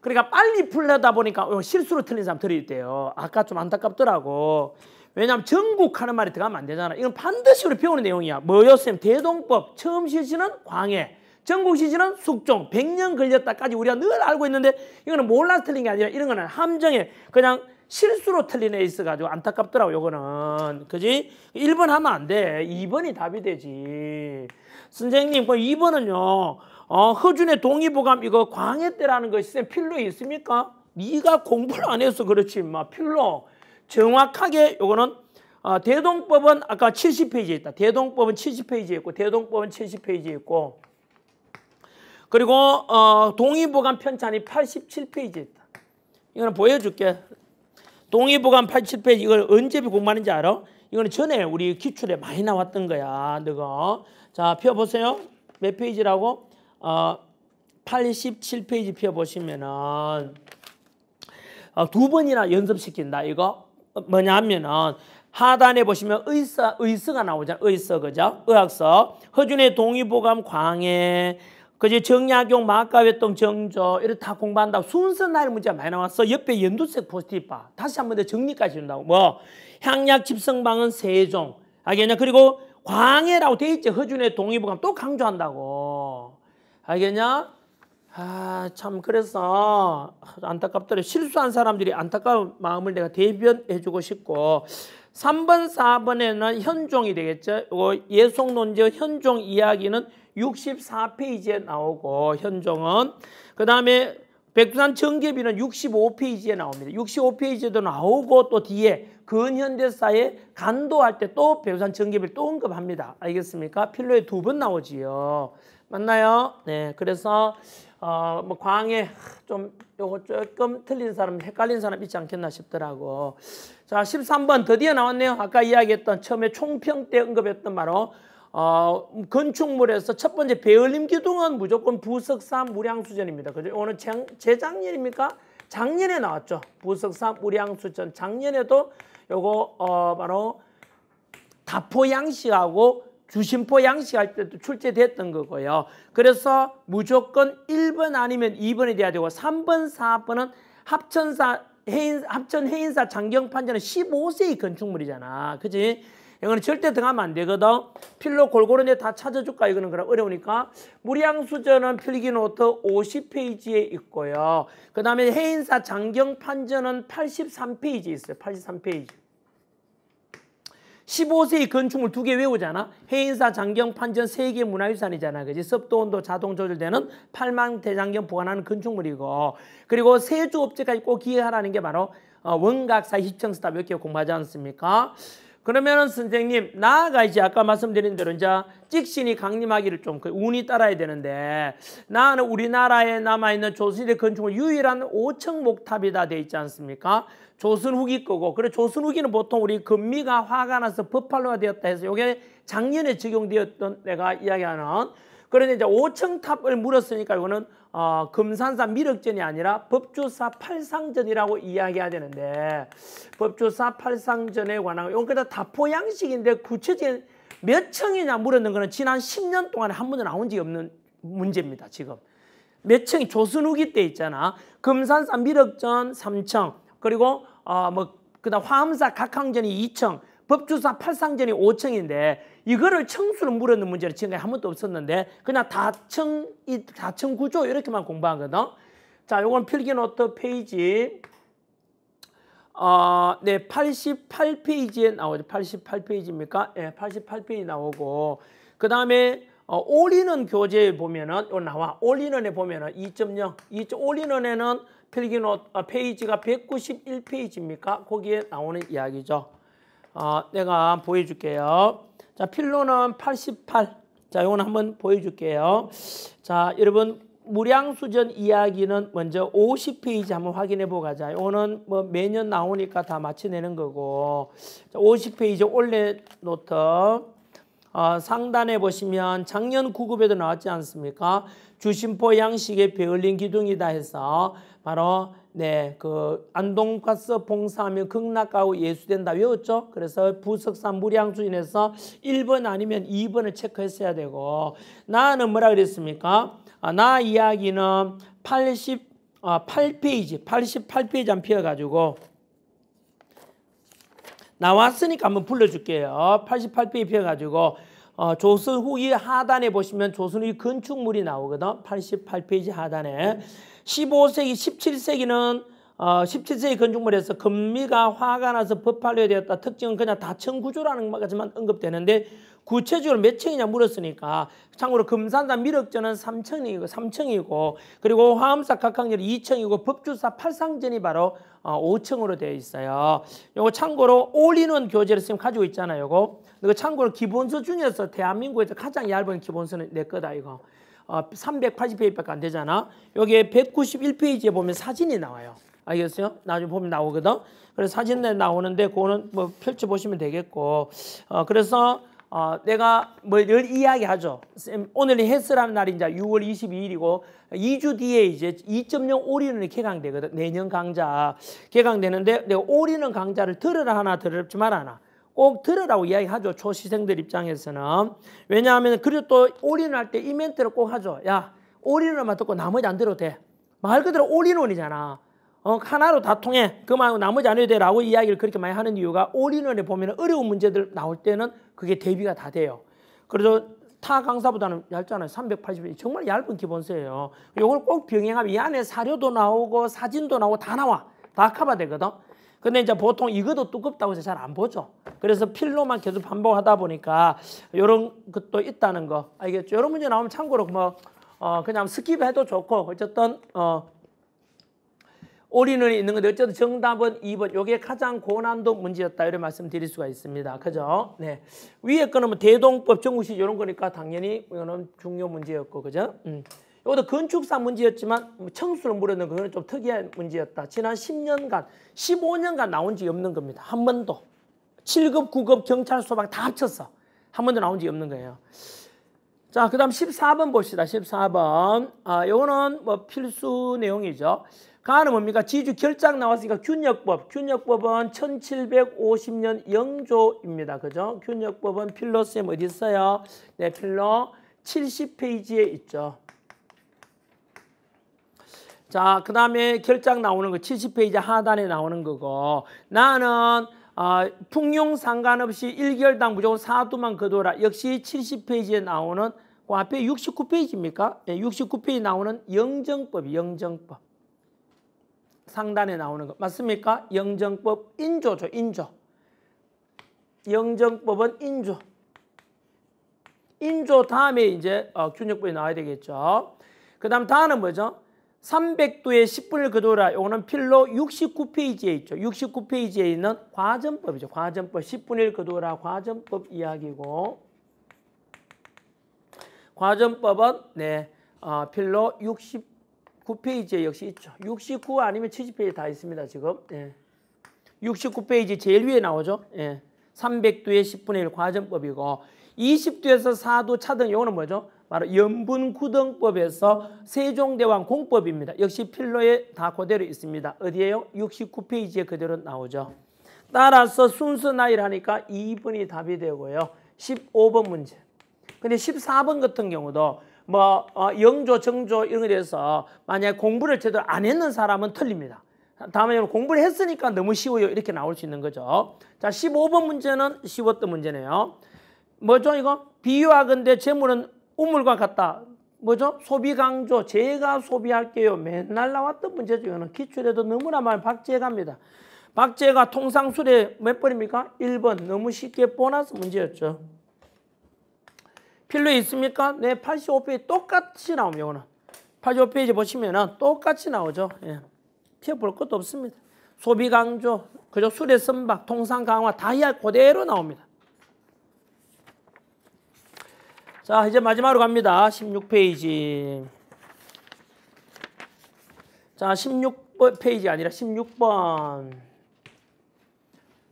Speaker 1: 그러니까 빨리 풀려다 보니까 어, 실수로 틀린 사람들이 있대요. 아까 좀 안타깝더라고. 왜냐하면 전국하는 말이 들어가면 안 되잖아. 이건 반드시 우리 배우는 내용이야. 뭐요 쌤? 대동법. 처음 시지는 광해. 전국 시지는 숙종. 100년 걸렸다까지 우리가 늘 알고 있는데 이거는 몰라서 틀린 게 아니라 이런 거는 함정에 그냥 실수로 틀린 애 있어가지고 안타깝더라고 요거는 그지? 1번 하면 안 돼. 2번이 답이 되지. 선생님 그 2번은요. 어, 허준의 동의보감 이거 광해 때라는 것이 쌤 필로 있습니까? 네가 공부를 안 해서 그렇지 마 필로 정확하게 요거는 어, 대동법은 아까 70페이지에 있다. 대동법은 70페이지에 있고 대동법은 70페이지에 있고 그리고 어, 동의보감 편찬이 87페이지에 있다. 이거는 보여줄게. 동의보감 87페이지 이걸 언제 공부하는지 알아? 이거는 전에 우리 기출에 많이 나왔던 거야. 너가 자 펴보세요. 몇 페이지라고? 어, 87페이지 펴보시면은 어, 두 번이나 연습시킨다 이거 어, 뭐냐면은 하단에 보시면 의사, 의서가 나오잖아 의서, 그죠? 의학서. 허준의 동의보감 광해. 그지 정약용 마가외동 정조 이렇게다 공부한다고 순서 날 문제 많이 나왔어 옆에 연두색 포스트잇 봐 다시 한 번 더 정리까지 준다고 뭐 향약 집성방은 세종 알겠냐 그리고 광해라고 돼 있지 허준의 동의보감 또 강조한다고 알겠냐? 아, 참, 그래서 안타깝더래. 실수한 사람들이 안타까운 마음을 내가 대변해주고 싶고, 3번, 4번에는 현종이 되겠죠. 예속 논제 현종 이야기는 64페이지에 나오고, 현종은. 그 다음에 백두산 정계비는 65페이지에 나옵니다. 65페이지에도 나오고 또 뒤에 근현대사에 간도할 때 또 백두산 정계비를 또 언급합니다. 알겠습니까? 필로에 두 번 나오지요. 맞나요? 네, 그래서 어, 뭐 광에 좀 요거 조금 틀린 사람, 헷갈린 사람 있지 않겠나 싶더라고. 자, 13번 드디어 나왔네요. 아까 이야기했던 처음에 총평 때 언급했던 바로 어, 건축물에서 첫 번째 배열림 기둥은 무조건 부석사 무량수전입니다. 그죠? 오늘 재, 재작년입니까? 작년에 나왔죠. 부석사 무량수전. 작년에도 요거 어, 바로 다포양식하고 주심포 양식할 때도 출제됐던 거고요. 그래서 무조건 1번 아니면 2번이 돼야 되고 3번, 4번은 합천사 해인 합천 해인사 장경 판자는 15세의 건축물이잖아. 그지 이거는 절대 등하면 안 되거든. 필로 골고루 내다 찾아줄까? 이거는 그럼 어려우니까. 무량수전은 필기노트 50페이지에 있고요. 그 다음에 해인사 장경 판전은 83페이지에 있어요. 83페이지. 15세의 건축물 두 개 외우잖아. 해인사 장경 판전 세계 문화유산이잖아. 그지 습도 온도 자동 조절되는 팔망 대장경 보관하는 건축물이고 그리고 세조 업체까지 꼭 기여하라는 게 바로 어, 원각사 시청스타 몇개 공부하지 않습니까? 그러면은 선생님 나아가 이제 아까 말씀드린 대로 이제 직신이 강림하기를 좀그 운이 따라야 되는데 나는 우리나라에 남아있는 조선시대 건축물 유일한 5층 목탑이 다돼 있지 않습니까? 조선후기 거고 그래 조선후기는 보통 우리 금미가 화가 나서 법팔로가 되었다 해서 이게 작년에 적용되었던 내가 이야기하는 그런데 이제 오층 탑을 물었으니까 이거는 어, 금산사 미륵전이 아니라 법주사 팔상전이라고 이야기해야 되는데 법주사 팔상전에 관한 이건 그다 다포 양식인데 구체적인 몇 층이냐 물었는 거는 지난 10년 동안 에한 번도 나온 적이 없는 문제입니다 지금 몇 층이 조선후기 때 있잖아 금산사 미륵전 3층 그리고 어, 뭐 그다음 화엄사 각항전이 2층, 법주사 팔상전이 5층인데 이거를 층수를물어는문제를 지금까지 한 번도 없었는데 그냥 다층 이 다층 구조 이렇게만 공부하거든. 자, 요건 필기노트 페이지 어, 네, 88페이지에 나오죠. 88페이지입니까? 예, 네, 88페이지 나오고 그다음에 어, 올인원 교재에 보면은 요 나와. 올인원에 보면은 2.0, 2. 올인원에는 필기노 아, 페이지가 191페이지입니까? 거기에 나오는 이야기죠. 아, 내가 보여줄게요. 자, 필로는 88. 자, 이건 한번 보여줄게요. 자, 여러분 무량수전 이야기는 먼저 50페이지 한번 확인해 보가자. 고 이거는 뭐 매년 나오니까 다 맞춰내는 거고. 자, 50페이지 올레 노트. 어, 상단에 보시면 작년 구급에도 나왔지 않습니까? 주심포 양식의 베을린 기둥이다 해서 바로 네, 그 안동가서 봉사하면 극락가고 예수된다 외웠죠? 그래서 부석산 무량주인에서 1번 아니면 2번을 체크했어야 되고 나는 뭐라 그랬습니까? 아, 나 이야기는 80, 아, 8페이지, 88페이지 안 피어가지고 나왔으니까 한번 불러줄게요. 88페이지 피어가지고 어, 조선 후기 하단에 보시면 조선 후기 건축물이 나오거든. 88페이지 하단에. 음. 15세기, 17세기는 어, 17세기 건축물에서 금리가 화가 나서 법활려 되었다. 특징은 그냥 다층 구조라는 것만 언급되는데 구체적으로 몇 층이냐 물었으니까 참고로 금산산 미륵전은 3층이고 3층이고 그리고 화엄사 각항절이 2층이고 법주사 팔상전이 바로 어, 5층으로 되어 있어요. 요거 참고로 올인원 교재를 지금 가지고 있잖아요. 요거. 이거 그 참고로 기본서 중에서 대한민국에서 가장 얇은 기본서는 내 거다 이거. 380페이지밖에 어, 안 되잖아. 여기 191페이지에 보면 사진이 나와요. 알겠어요? 나중에 보면 나오거든. 그래서 사진에 나오는데 그거는 뭐 펼쳐 보시면 되겠고. 어, 그래서 어, 내가 뭐늘 이야기하죠. 오늘 헬스라는 날이 이제 6월 22일이고 2주 뒤에 이제 2.0 올인원이 개강되거든. 내년 강좌 개강되는데 내가 올인원 강좌를 들으라 하나 들을지 말아나. 꼭 들으라고 이야기하죠. 초시생들 입장에서는. 왜냐하면 그리고 또 올인할 때 이 멘트를 꼭 하죠. 야, 올인을만 듣고 나머지 안 들어도 돼. 말 그대로 올인원이잖아. 어, 하나로 다 통해. 그 말고 나머지 안 해도 돼. 라고 이야기를 그렇게 많이 하는 이유가 올인원에 보면 어려운 문제들 나올 때는 그게 대비가 다 돼요. 그래서 타 강사보다는 얇잖아요. 380이 정말 얇은 기본서예요. 요걸꼭 병행하면 이 안에 사료도 나오고 사진도 나오고 다 나와. 다 커버되거든. 근데 이제 보통 이것도 두껍다고 해서 잘 안 보죠. 그래서 필로만 계속 반복하다 보니까 이런 것도 있다는 거 알겠죠? 아, 이런 문제 나오면 참고로 뭐 어, 그냥 스킵해도 좋고 어쨌든 어, 올인이 있는 건데 어쨌든 정답은 2번. 이게 가장 고난도 문제였다. 이런 말씀 드릴 수가 있습니다. 그죠? 네. 위에 거는 뭐 대동법, 정우시 이런 거니까 당연히 이거는 중요 문제였고 그죠? 음. 이것도 건축사 문제였지만 청수를 물었는 그거는 좀 특이한 문제였다. 지난 10년간, 15년간 나온 지 없는 겁니다. 한 번도. 7급, 9급, 경찰, 소방 다 합쳐서 한 번도 나온 지 없는 거예요. 자, 그 다음 14번 봅시다. 14번. 아, 요거는 뭐 필수 내용이죠. 가는 뭡니까? 지주 결장 나왔으니까 균역법. 균역법은 1750년 영조입니다. 그죠? 균역법은 필러쌤 어디 있어요? 네, 필러 70페이지에 있죠. 자, 그 다음에 결장 나오는 거 70페이지 하단에 나오는 거고 나는 어, 풍용 상관없이 1개월당 무조건 4두만 거둬라. 역시 70페이지에 나오는 그 앞에 69페이지입니까? 예, 69페이지 나오는 영정법, 영정법. 상단에 나오는 거. 맞습니까? 영정법 인조죠, 인조. 영정법은 인조. 인조 다음에 이제 어, 균역법이 나와야 되겠죠. 그 다음 다는 뭐죠? 3 0 0도에 10분을 거둬라 이거는 필로 69페이지에 있죠. 69페이지에 있는 과전법이죠. 과전법 10분을 거둬라 과전법 이야기고 과전법은 네 어, 필로 69페이지에 역시 있죠. 69 아니면 70페이지 다 있습니다. 지금 예. 69페이지 제일 위에 나오죠. 예. 3 0 0도에 10분의 1 과전법이고 20도에서 4도 차등 이거는 뭐죠? 바로 연분구등법에서 세종대왕 공법입니다. 역시 필로에 다 그대로 있습니다. 어디에요? 69페이지에 그대로 나오죠. 따라서 순서 나이를 하니까 2번이 답이 되고요. 15번 문제. 근데 14번 같은 경우도 뭐 어, 영조, 정조 이런 거에 대해서 만약 공부를 제대로 안 했는 사람은 틀립니다. 다음에 공부를 했으니까 너무 쉬워요. 이렇게 나올 수 있는 거죠. 자, 15번 문제는 쉬웠던 문제네요. 뭐죠 이거? 비유하건대 재물은 우물과 같다. 뭐죠? 소비 강조. 제가 소비할게요. 맨날 나왔던 문제 중에 는 기출에도 너무나 많이 박제갑니다. 박제가 통상 수레 몇 번입니까? 1번. 너무 쉽게 보너스 문제였죠. 필요 있습니까? 네, 85페이지 똑같이 나옵니다. 이거는. 85페이지 보시면 똑같이 나오죠. 예. 피해볼 것도 없습니다. 소비 강조, 그저 수레 선박, 통상 강화 다 그대로 나옵니다. 자, 이제 마지막으로 갑니다. 16페이지. 자, 16번 페이지 아니라 16번.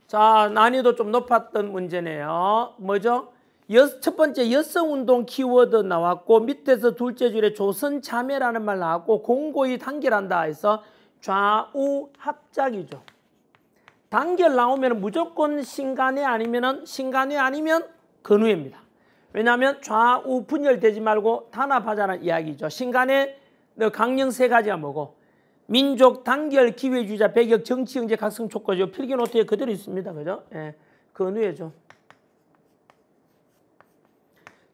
Speaker 1: 자, 난이도 좀 높았던 문제네요. 뭐죠? 여, 첫 번째 여성운동 키워드 나왔고 밑에서 둘째 줄에 조선자매라는 말 나왔고 공고히 단결한다 해서 좌우 합작이죠. 단결 나오면 무조건 신간에 아니면 신간에 아니면 근우입니다. 왜냐하면 좌우 분열되지 말고 단합하자는 이야기죠. 신간의 강령 세 가지가 뭐고 민족 단결 기회주의자 배격 정치 경제 각성 촉구죠. 필기 노트에 그대로 있습니다. 그죠? 예. 근우회죠. 그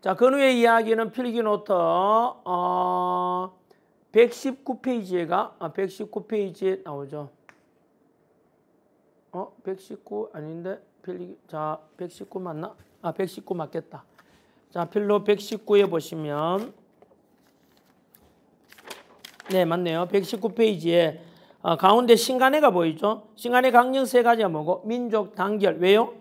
Speaker 1: 자, 근우의 그 이야기는 필기 노트 어1 1 어, 9페이지가 아, 119페이지에 나오죠. 어, 119 아닌데 필기 자, 119 맞나? 아, 119 맞겠다. 자, 필로 119에 보시면 네, 맞네요. 119페이지에 어, 아, 가운데 신간회가 보이죠? 신간회 강령 세 가지가 뭐고? 민족, 단결. 왜요?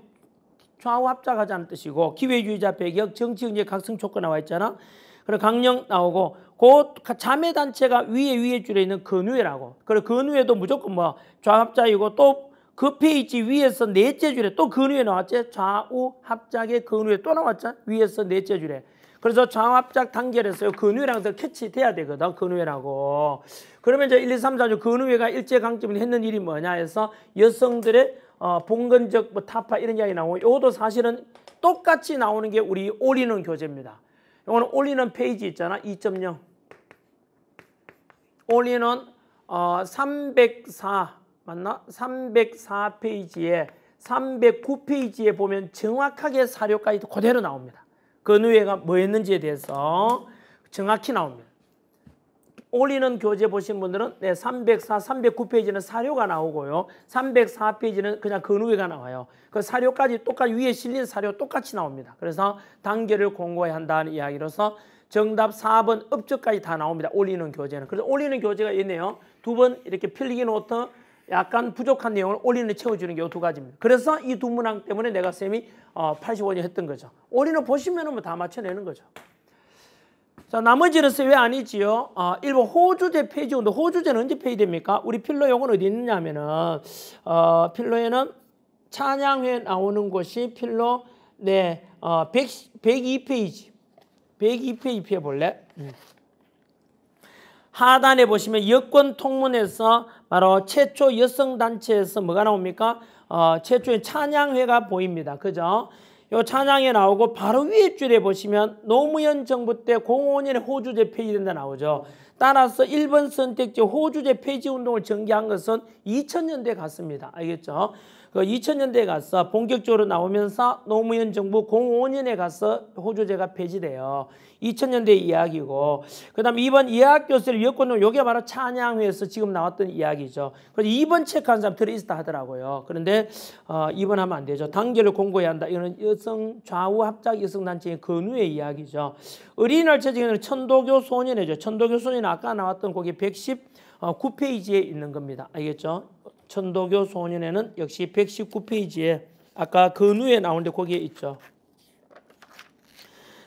Speaker 1: 좌우 합작하자는 뜻이고 기회주의자 배격, 정치, 경제, 각성 조건 나와 있잖아. 그리고 강령 나오고 곧 자매단체가 위에 위에 줄에 있는 근우회라고. 그리고 근우회도 무조건 뭐 좌합자이고 또그 페이지 위에서 넷째 네 줄에 또 근위에 그 나왔지 좌우 합작의 근위에 그 또 나왔죠 위에서 넷째 네 줄에 그래서 좌우 합작 단결했어요 근위랑 그 캐치돼야 되거든 근위라고 그러면 이제 1, 2, 3, 4주 근위가 일제강점기 했는 일이 뭐냐 해서 여성들의 어, 봉건적 뭐 타파 이런 이야기 나오고 요것도 사실은 똑같이 나오는 게 우리 올리는 교재입니다 요거는 올리는 페이지 있잖아 2.0 올리는 어, 304 맞나? 304페이지에 309페이지에 보면 정확하게 사료까지 도 그대로 나옵니다. 근우회가 그 뭐였는지에 대해서 정확히 나옵니다. 올리는 교재 보신 분들은 네, 304, 309페이지는 사료가 나오고요. 304페이지는 그냥 근우회가 그 나와요. 그 사료까지 똑같이 위에 실린 사료 똑같이 나옵니다. 그래서 단계를 공부해야 한다는 이야기로서 정답 4번 업적까지 다 나옵니다. 올리는 교재는. 그래서 올리는 교재가 있네요. 두 번 이렇게 필기 노트 약간 부족한 내용을 올인을 채워주는 게 두 가지입니다. 그래서 이 두 문항 때문에 내가 쌤이 어, 8 0원 했던 거죠. 올인을 보시면 다 맞춰내는 거죠. 자 나머지는 왜 아니지요? 어, 일본 호주제 페지 온도 호주제는 언제 페이됩니까? 우리 필러 요건 어디 있냐면 어, 필러에는 찬양회 나오는 곳이 필러 네, 어, 100, 102페이지 102페이지 해볼래? 음. 하단에 보시면 여권 통문에서 바로 최초 여성단체에서 뭐가 나옵니까? 어, 최초의 찬양회가 보입니다. 그죠? 요찬양회 나오고 바로 위에 줄에 보시면 노무현 정부 때 05년에 호주제 폐지된다 나오죠. 따라서 일번 선택지 호주제 폐지 운동을 전개한 것은 2000년대 같습니다. 알겠죠? 그 2000년대에 가서 본격적으로 나오면서 노무현 정부 05년에 가서 호주제가 폐지돼요. 2000년대 이야기고 그다음 이번 이학 교수를 여권으로 요게 바로 찬양회에서 지금 나왔던 이야기죠. 그래서 2번 체크한 사람 들어있다 하더라고요. 그런데 어, 2번 하면 안 되죠. 단계를 공고해야 한다. 이거는 여성 좌우 합작 여성단체의 근우의 이야기죠. 어린이날 체제는 천도교 소년회죠. 천도교 소년 아까 나왔던 거기 119페이지에 있는 겁니다. 알겠죠? 천도교 소년에는 역시 119페이지에 아까 그우에 나오는데 거기에 있죠.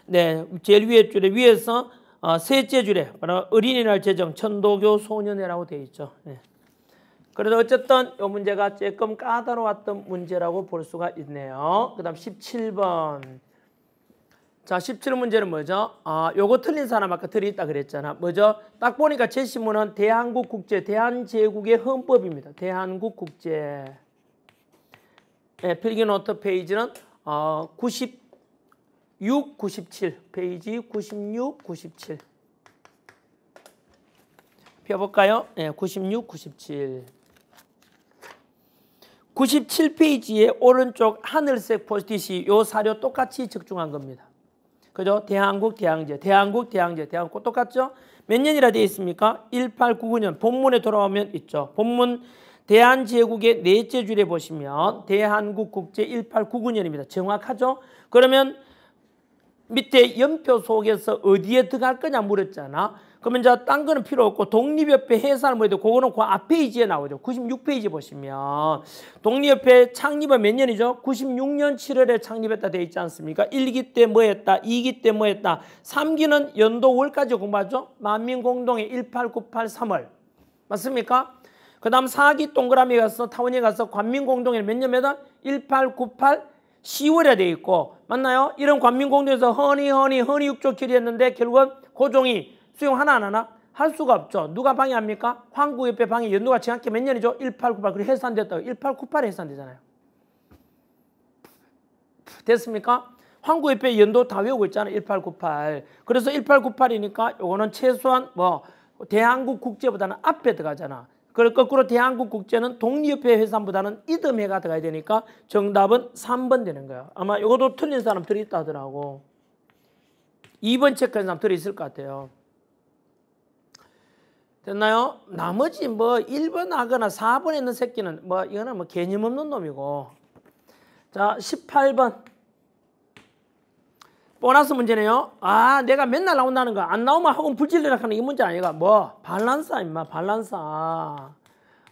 Speaker 1: 네, 제일 위에 줄에 위에서 어, 셋째 줄에 바로 어린이날 재정 천도교 소년회라고 되어 있죠. 네. 그래서 어쨌든 이 문제가 조금 까다로웠던 문제라고 볼 수가 있네요. 그 다음 17번 자 17문제는 뭐죠? 아 요거 틀린 사람 아까 들어있다 그랬잖아. 뭐죠? 딱 보니까 제 신문은 대한국 국제 대한제국의 헌법입니다. 대한국 국제 예, 필기노트 페이지는 어, 96, 97 페이지 96, 97 펴볼까요? 예, 96, 97 97페이지에 오른쪽 하늘색 포스트잇이 요 사료 똑같이 적중한 겁니다. 그죠? 대한국 대항제, 대한국 대항제, 대한국 똑같죠? 몇 년이라 되어 있습니까? 1899년 본문에 돌아오면 있죠. 본문 대한제국의 넷째 줄에 보시면 대한국 국제 1899년입니다. 정확하죠? 그러면 밑에 연표 속에서 어디에 들어갈 거냐 물었잖아. 그러면 이제 딴 거는 필요 없고 독립협회 해산을 뭐해도 그거는 그 앞페이지에 나오죠. 96페이지 보시면 독립협회 창립은 몇 년이죠? 96년 7월에 창립했다 돼 있지 않습니까? 1기 때 뭐 했다, 2기 때 뭐 했다, 3기는 연도 월까지 공부하죠. 만민공동의 1898 3월 맞습니까? 그 다음 4기 동그라미 가서 타원에 가서 관민공동에 몇년 몇월? 1898 10월에 돼 있고 맞나요? 이런 관민공동에서 허니 허니 허니 육조 길이 했는데 결국은 고종이 수용 하나 안 하나? 할 수가 없죠. 누가 방해합니까? 황구협회 방해 연도가 정확히 몇 년이죠? 1898. 그리고 해산됐다고. 1898에 해산되잖아요. 됐습니까? 황구협회 연도 다 외우고 있잖아요. 1898. 그래서 1898이니까 요거는 최소한 뭐 대한국 국제보다는 앞에 들어가잖아. 그걸 거꾸로 대한국 국제는 독립협회 회산보다는 이듬해가 들어가야 되니까 정답은 3번 되는 거야. 아마 이것도 틀린 사람 들이 있다 하더라고. 2번 체크한 사람 들이 있을 것 같아요. 됐나요? 나머지 뭐 1번 하거나 4번에 있는 새끼는 뭐 이거는 뭐 개념 없는 놈이고 자 18번 보너스 문제네요. 아 내가 맨날 나온다는 거 안 나오면 학원 불질리라 하는 이 문제 아니가 뭐 발란사 임마 발란사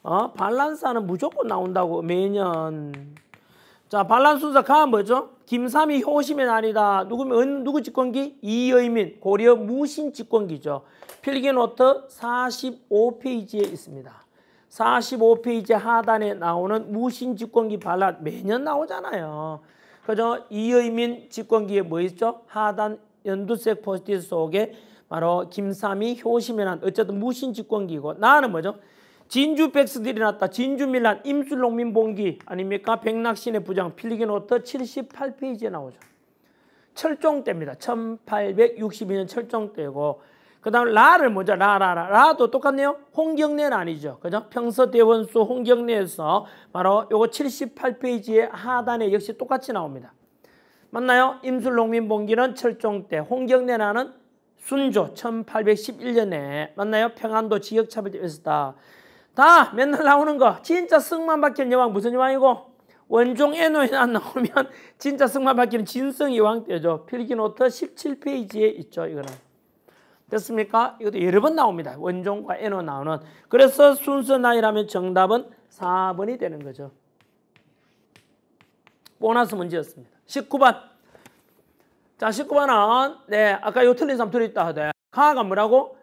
Speaker 1: 어 발란사는 무조건 나온다고 매년 자 발란순서 가 뭐죠? 김삼이 효심의 날이다. 누구면 누구 집권기? 이여민 고려 무신 집권기죠. 필기노트 45페이지에 있습니다. 45페이지 하단에 나오는 무신 집권기 발랏 매년 나오잖아요. 그죠? 이여민 집권기에 뭐 있죠? 하단 연두색 포스트잇 속에 바로 김삼이 효심의 날 어쨌든 무신 집권기고 나는 뭐죠? 진주 백스들이 났다. 진주 밀란 임술농민 봉기 아닙니까? 백낙신의 부장 필리기노트 78페이지에 나오죠. 철종 때입니다. 1862년 철종 때고 그 다음 라를 먼저 라라라 라도 똑같네요. 홍경래는 아니죠. 그죠? 평서대원수 홍경래에서 바로 요거 78페이지의 하단에 역시 똑같이 나옵니다. 맞나요? 임술농민 봉기는 철종 때 홍경래라는 순조 1811년에 맞나요? 평안도 지역차별점였서다 다 맨날 나오는 거 진짜 승만 바히는 여왕 무슨 여왕이고 원종 에노에안 나오면 진짜 승만 바히는 진성 여왕 때죠. 필기노트 17페이지에 있죠. 이거는. 됐습니까? 이것도 여러 번 나옵니다. 원종과 에노 나오는. 그래서 순서 나이라면 정답은 4번이 되는 거죠. 보너스 문제였습니다. 19번. 자, 19번은 네, 아까 요 틀린 사람 둘이 있다 하되 가가 뭐라고?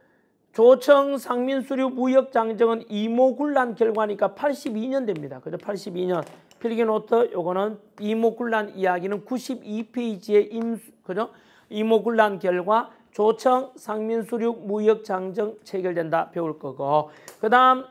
Speaker 1: 조청 상민수류 무역 장정은 이모군란 결과니까 82년 됩니다. 그죠? 82년 필기노트 요거는 이모군란 이야기는 92페이지에 임 그죠? 이모군란 결과 조청 상민수류 무역 장정 체결된다 배울 거고 그다음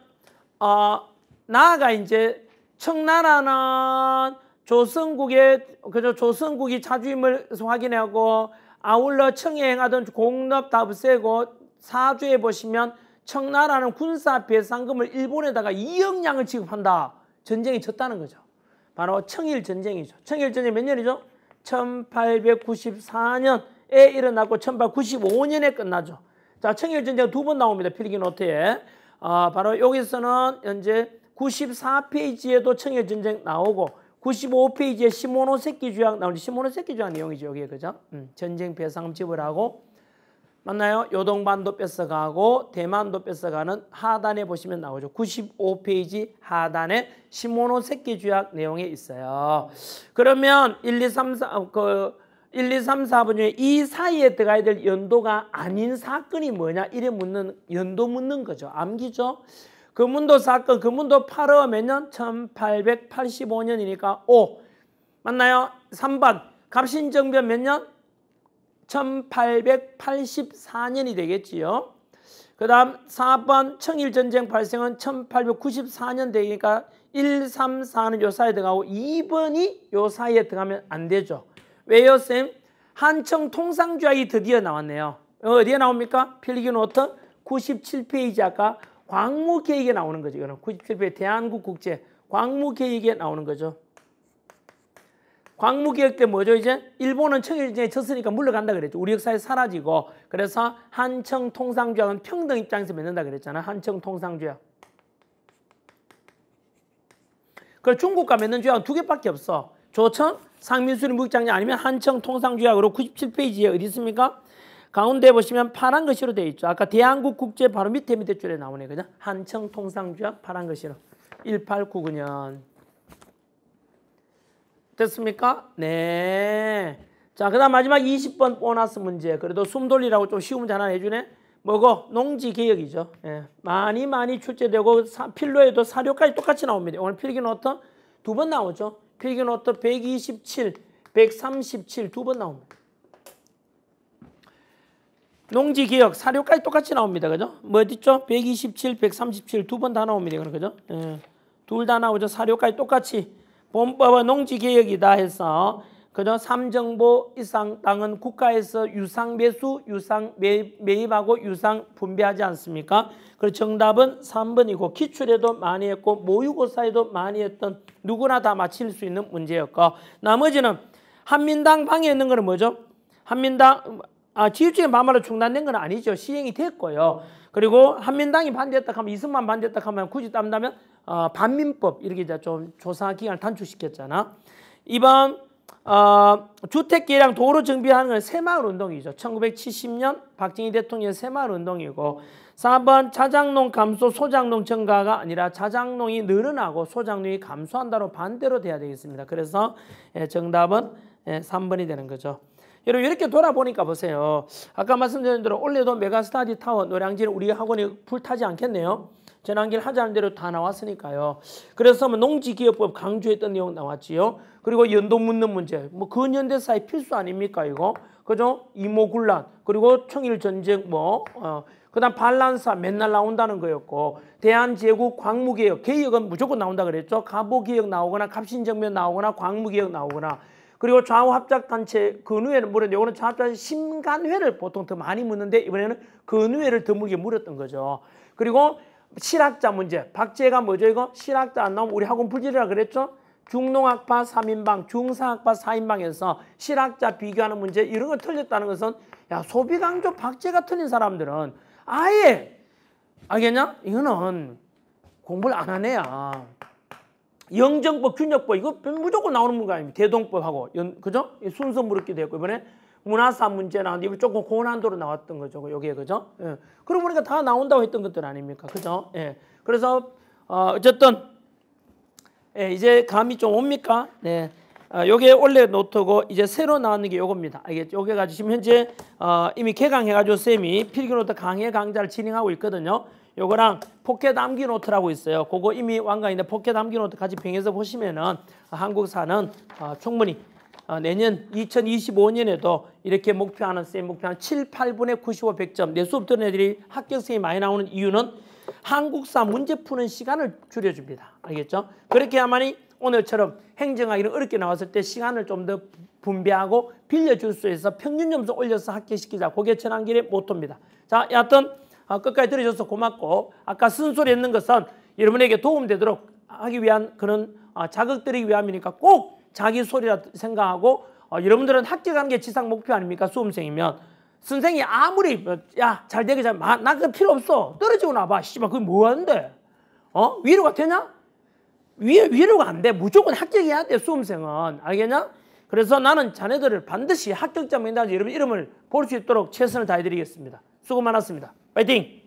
Speaker 1: 어, 나아가 이제 청나라는 조선국의 그죠? 조선국이 자주임을 확인하고 아울러 청에 행하던 공납 다 없애고 사주에 보시면 청나라는 군사배상금을 일본에다가 2억 량을 지급한다. 전쟁이 졌다는 거죠. 바로 청일 전쟁이죠. 청일 전쟁 몇 년이죠? 1894년에 일어났고 1895년에 끝나죠. 자, 청일 전쟁 두 번 나옵니다. 필기 노트에. 어, 바로 여기서는 현재 94페이지에도 청일 전쟁 나오고 95페이지에 시모노세키 조약 나오는 시모노세키 조약 내용이죠. 여기에 그죠? 음, 전쟁 배상금 지불하고 맞나요? 요동반도 뺏어가고 대만도 뺏어가는 하단에 보시면 나오죠. 95페이지 하단에 시모노세키 주약 내용에 있어요. 그러면 1, 2, 3, 4, 그 1, 2, 3, 4번 중에 이 사이에 들어가야 될 연도가 아닌 사건이 뭐냐? 이래 묻는 연도 묻는 거죠. 암기죠. 금문도 사건, 금문도 8월 몇 년? 1885년이니까 5. 맞나요? 3번 갑신정변 몇 년? 1884년이 되겠지요. 그 다음 4번 청일전쟁 발생은 1894년 되니까 1, 3, 4는 요사에 이 들어가고 2번이 요사에 이 들어가면 안 되죠. 왜요 쌤? 한청 통상주학이 드디어 나왔네요. 어, 어디에 나옵니까? 필기 노트 97페이지 아까 광무 계획에 나오는 거죠. 이거는 97페이지 대한국 국제 광무 계획에 나오는 거죠. 광무개혁 때 뭐죠 이제? 일본은 청일전에 졌으니까 물러간다 그랬죠. 우리 역사에 사라지고 그래서 한청 통상조약은 평등 입장에서 맺는다 그랬잖아. 한청 통상조약. 그 중국과 맺는 조약은 두 개밖에 없어. 조천, 상민수리 무기장이 아니면 한청 통상조약으로 97페이지에 어디 있습니까? 가운데 보시면 파란 것씨로돼 있죠. 아까 대한국 국제 바로 밑에 밑에 줄에 나오네. 그죠? 한청 통상조약 파란 것씨로 1899년. 됐습니까? 네. 자, 그 다음 마지막 20번 보너스 문제. 그래도 숨 돌리라고 좀 쉬운 문제 하나 해주네. 뭐고? 농지 개혁이죠. 예. 많이 많이 출제되고 사, 필로에도 사료까지 똑같이 나옵니다. 오늘 필기노트 두 번 나오죠. 필기노트 127, 137 두 번 나옵니다. 농지 개혁 사료까지 똑같이 나옵니다. 그죠? 뭐 어딨죠? 127, 137 두 번 다 나옵니다. 그죠? 예. 둘 다 나오죠. 사료까지 똑같이 본법은 농지개혁이다 해서 그저 삼정보 이상 땅은 국가에서 유상 매수, 유상 매입하고 유상 분배하지 않습니까? 그 정답은 3번이고 기출에도 많이 했고 모의고사에도 많이 했던 누구나 다 맞힐 수 있는 문제였고 나머지는 한민당 방에 있는 거는 뭐죠? 한민당 아, 지휘적인 반말로 중단된 건 아니죠. 시행이 됐고요. 그리고 한민당이 반대했다 하면 이승만 반대했다 하면 굳이 땀다면 어, 반민법 이렇게 이제 좀 조사 기간을 단축시켰잖아. 이번 어, 주택계량 도로 정비하는 건 새마을운동이죠. 1970년 박정희 대통령 새마을운동이고 4번 자장농 감소 소장농 증가가 아니라 자장농이 늘어나고 소장농이 감소한다로 반대로 돼야 되겠습니다. 그래서 예, 정답은 예, 3번이 되는 거죠. 여러분 이렇게 돌아보니까 보세요. 아까 말씀드린 대로 올해도 메가스타디 타워 노량진 우리 학원이 불타지 않겠네요. 재난길 하자는 대로 다 나왔으니까요. 그래서 뭐 농지기업법 강조했던 내용 나왔지요. 그리고 연도 묻는 문제. 뭐 근현대사의 필수 아닙니까 이거? 그죠? 이모군란 그리고 청일전쟁 뭐 어, 그다음 반란사 맨날 나온다는 거였고 대한제국 광무개혁 개혁은 무조건 나온다 그랬죠. 가보개혁 나오거나 갑신정변 나오거나 광무개혁 나오거나 그리고 좌우합작단체 근우회는 물은 요거는 좌합작단체 심간회를 보통 더 많이 묻는데 이번에는 근우회를 드물게 물었던 거죠. 그리고 실학자 문제. 박제가 뭐죠 이거? 실학자 안 나오면 우리 학원 불질이라 그랬죠? 중농학파 3인방, 중상학파 4인방에서 실학자 비교하는 문제 이런 거 틀렸다는 것은 야 소비 강조 박제가 틀린 사람들은 아예 알겠냐? 이거는 공부를 안 하네야. 영정법, 균역법 이거 무조건 나오는 문거 아닙니까? 대동법하고 연, 그죠? 순서 물었기도 했고 이번에 문화사 문제 나왔는데 이거 조금 고난도로 나왔던 거죠. 여기에 그죠? 예. 그러고 보니까 다 나온다고 했던 것들 아닙니까? 그죠? 예. 그래서 어, 어쨌든 예, 이제 감이 좀 옵니까? 네. 아, 요게 원래 노트고 이제 새로 나왔는게 요겁니다. 알겠죠? 요게 가지고 지금 현재 어, 이미 개강해가지고 쌤이 필기노트 강의 강좌를 진행하고 있거든요. 요거랑 포켓 암기 노트라고 있어요. 그거 이미 완강인데 포켓 암기 노트까지 병해서 보시면은 한국사는 어, 충분히 어, 내년 2025년에도 이렇게 목표하는 쌤 목표하는 7, 8분의 95, 100점 내 수업 듣는 애들이 합격생이 많이 나오는 이유는 한국사 문제 푸는 시간을 줄여줍니다. 알겠죠? 그렇게 해야만이 오늘처럼 행정학 이런 어렵게 나왔을 때 시간을 좀 더 분배하고 빌려줄 수 있어서 평균 점수 올려서 합격시키자. 고개 천안길의 모토입니다. 자, 여하튼 어, 끝까지 들어줘서 고맙고 아까 쓴소리 했는 것은 여러분에게 도움되도록 하기 위한 그런 어, 자극들이 위함이니까 꼭 자기 소리라 생각하고 어, 여러분들은 학교 가는 게 지상 목표 아닙니까? 수험생이면 선생이 아무리 야 잘 되게 잘나 그거 필요 없어 떨어지고 나봐 씨발 그게 뭐 하는데 어 위로가 되냐? 위, 위로가 안돼 무조건 합격해야 돼 수험생은 알겠냐? 그래서 나는 자네들을 반드시 합격자 명단에 여러분 이름을 볼 수 있도록 최선을 다해드리겠습니다. 수고 많았습니다. 파이팅!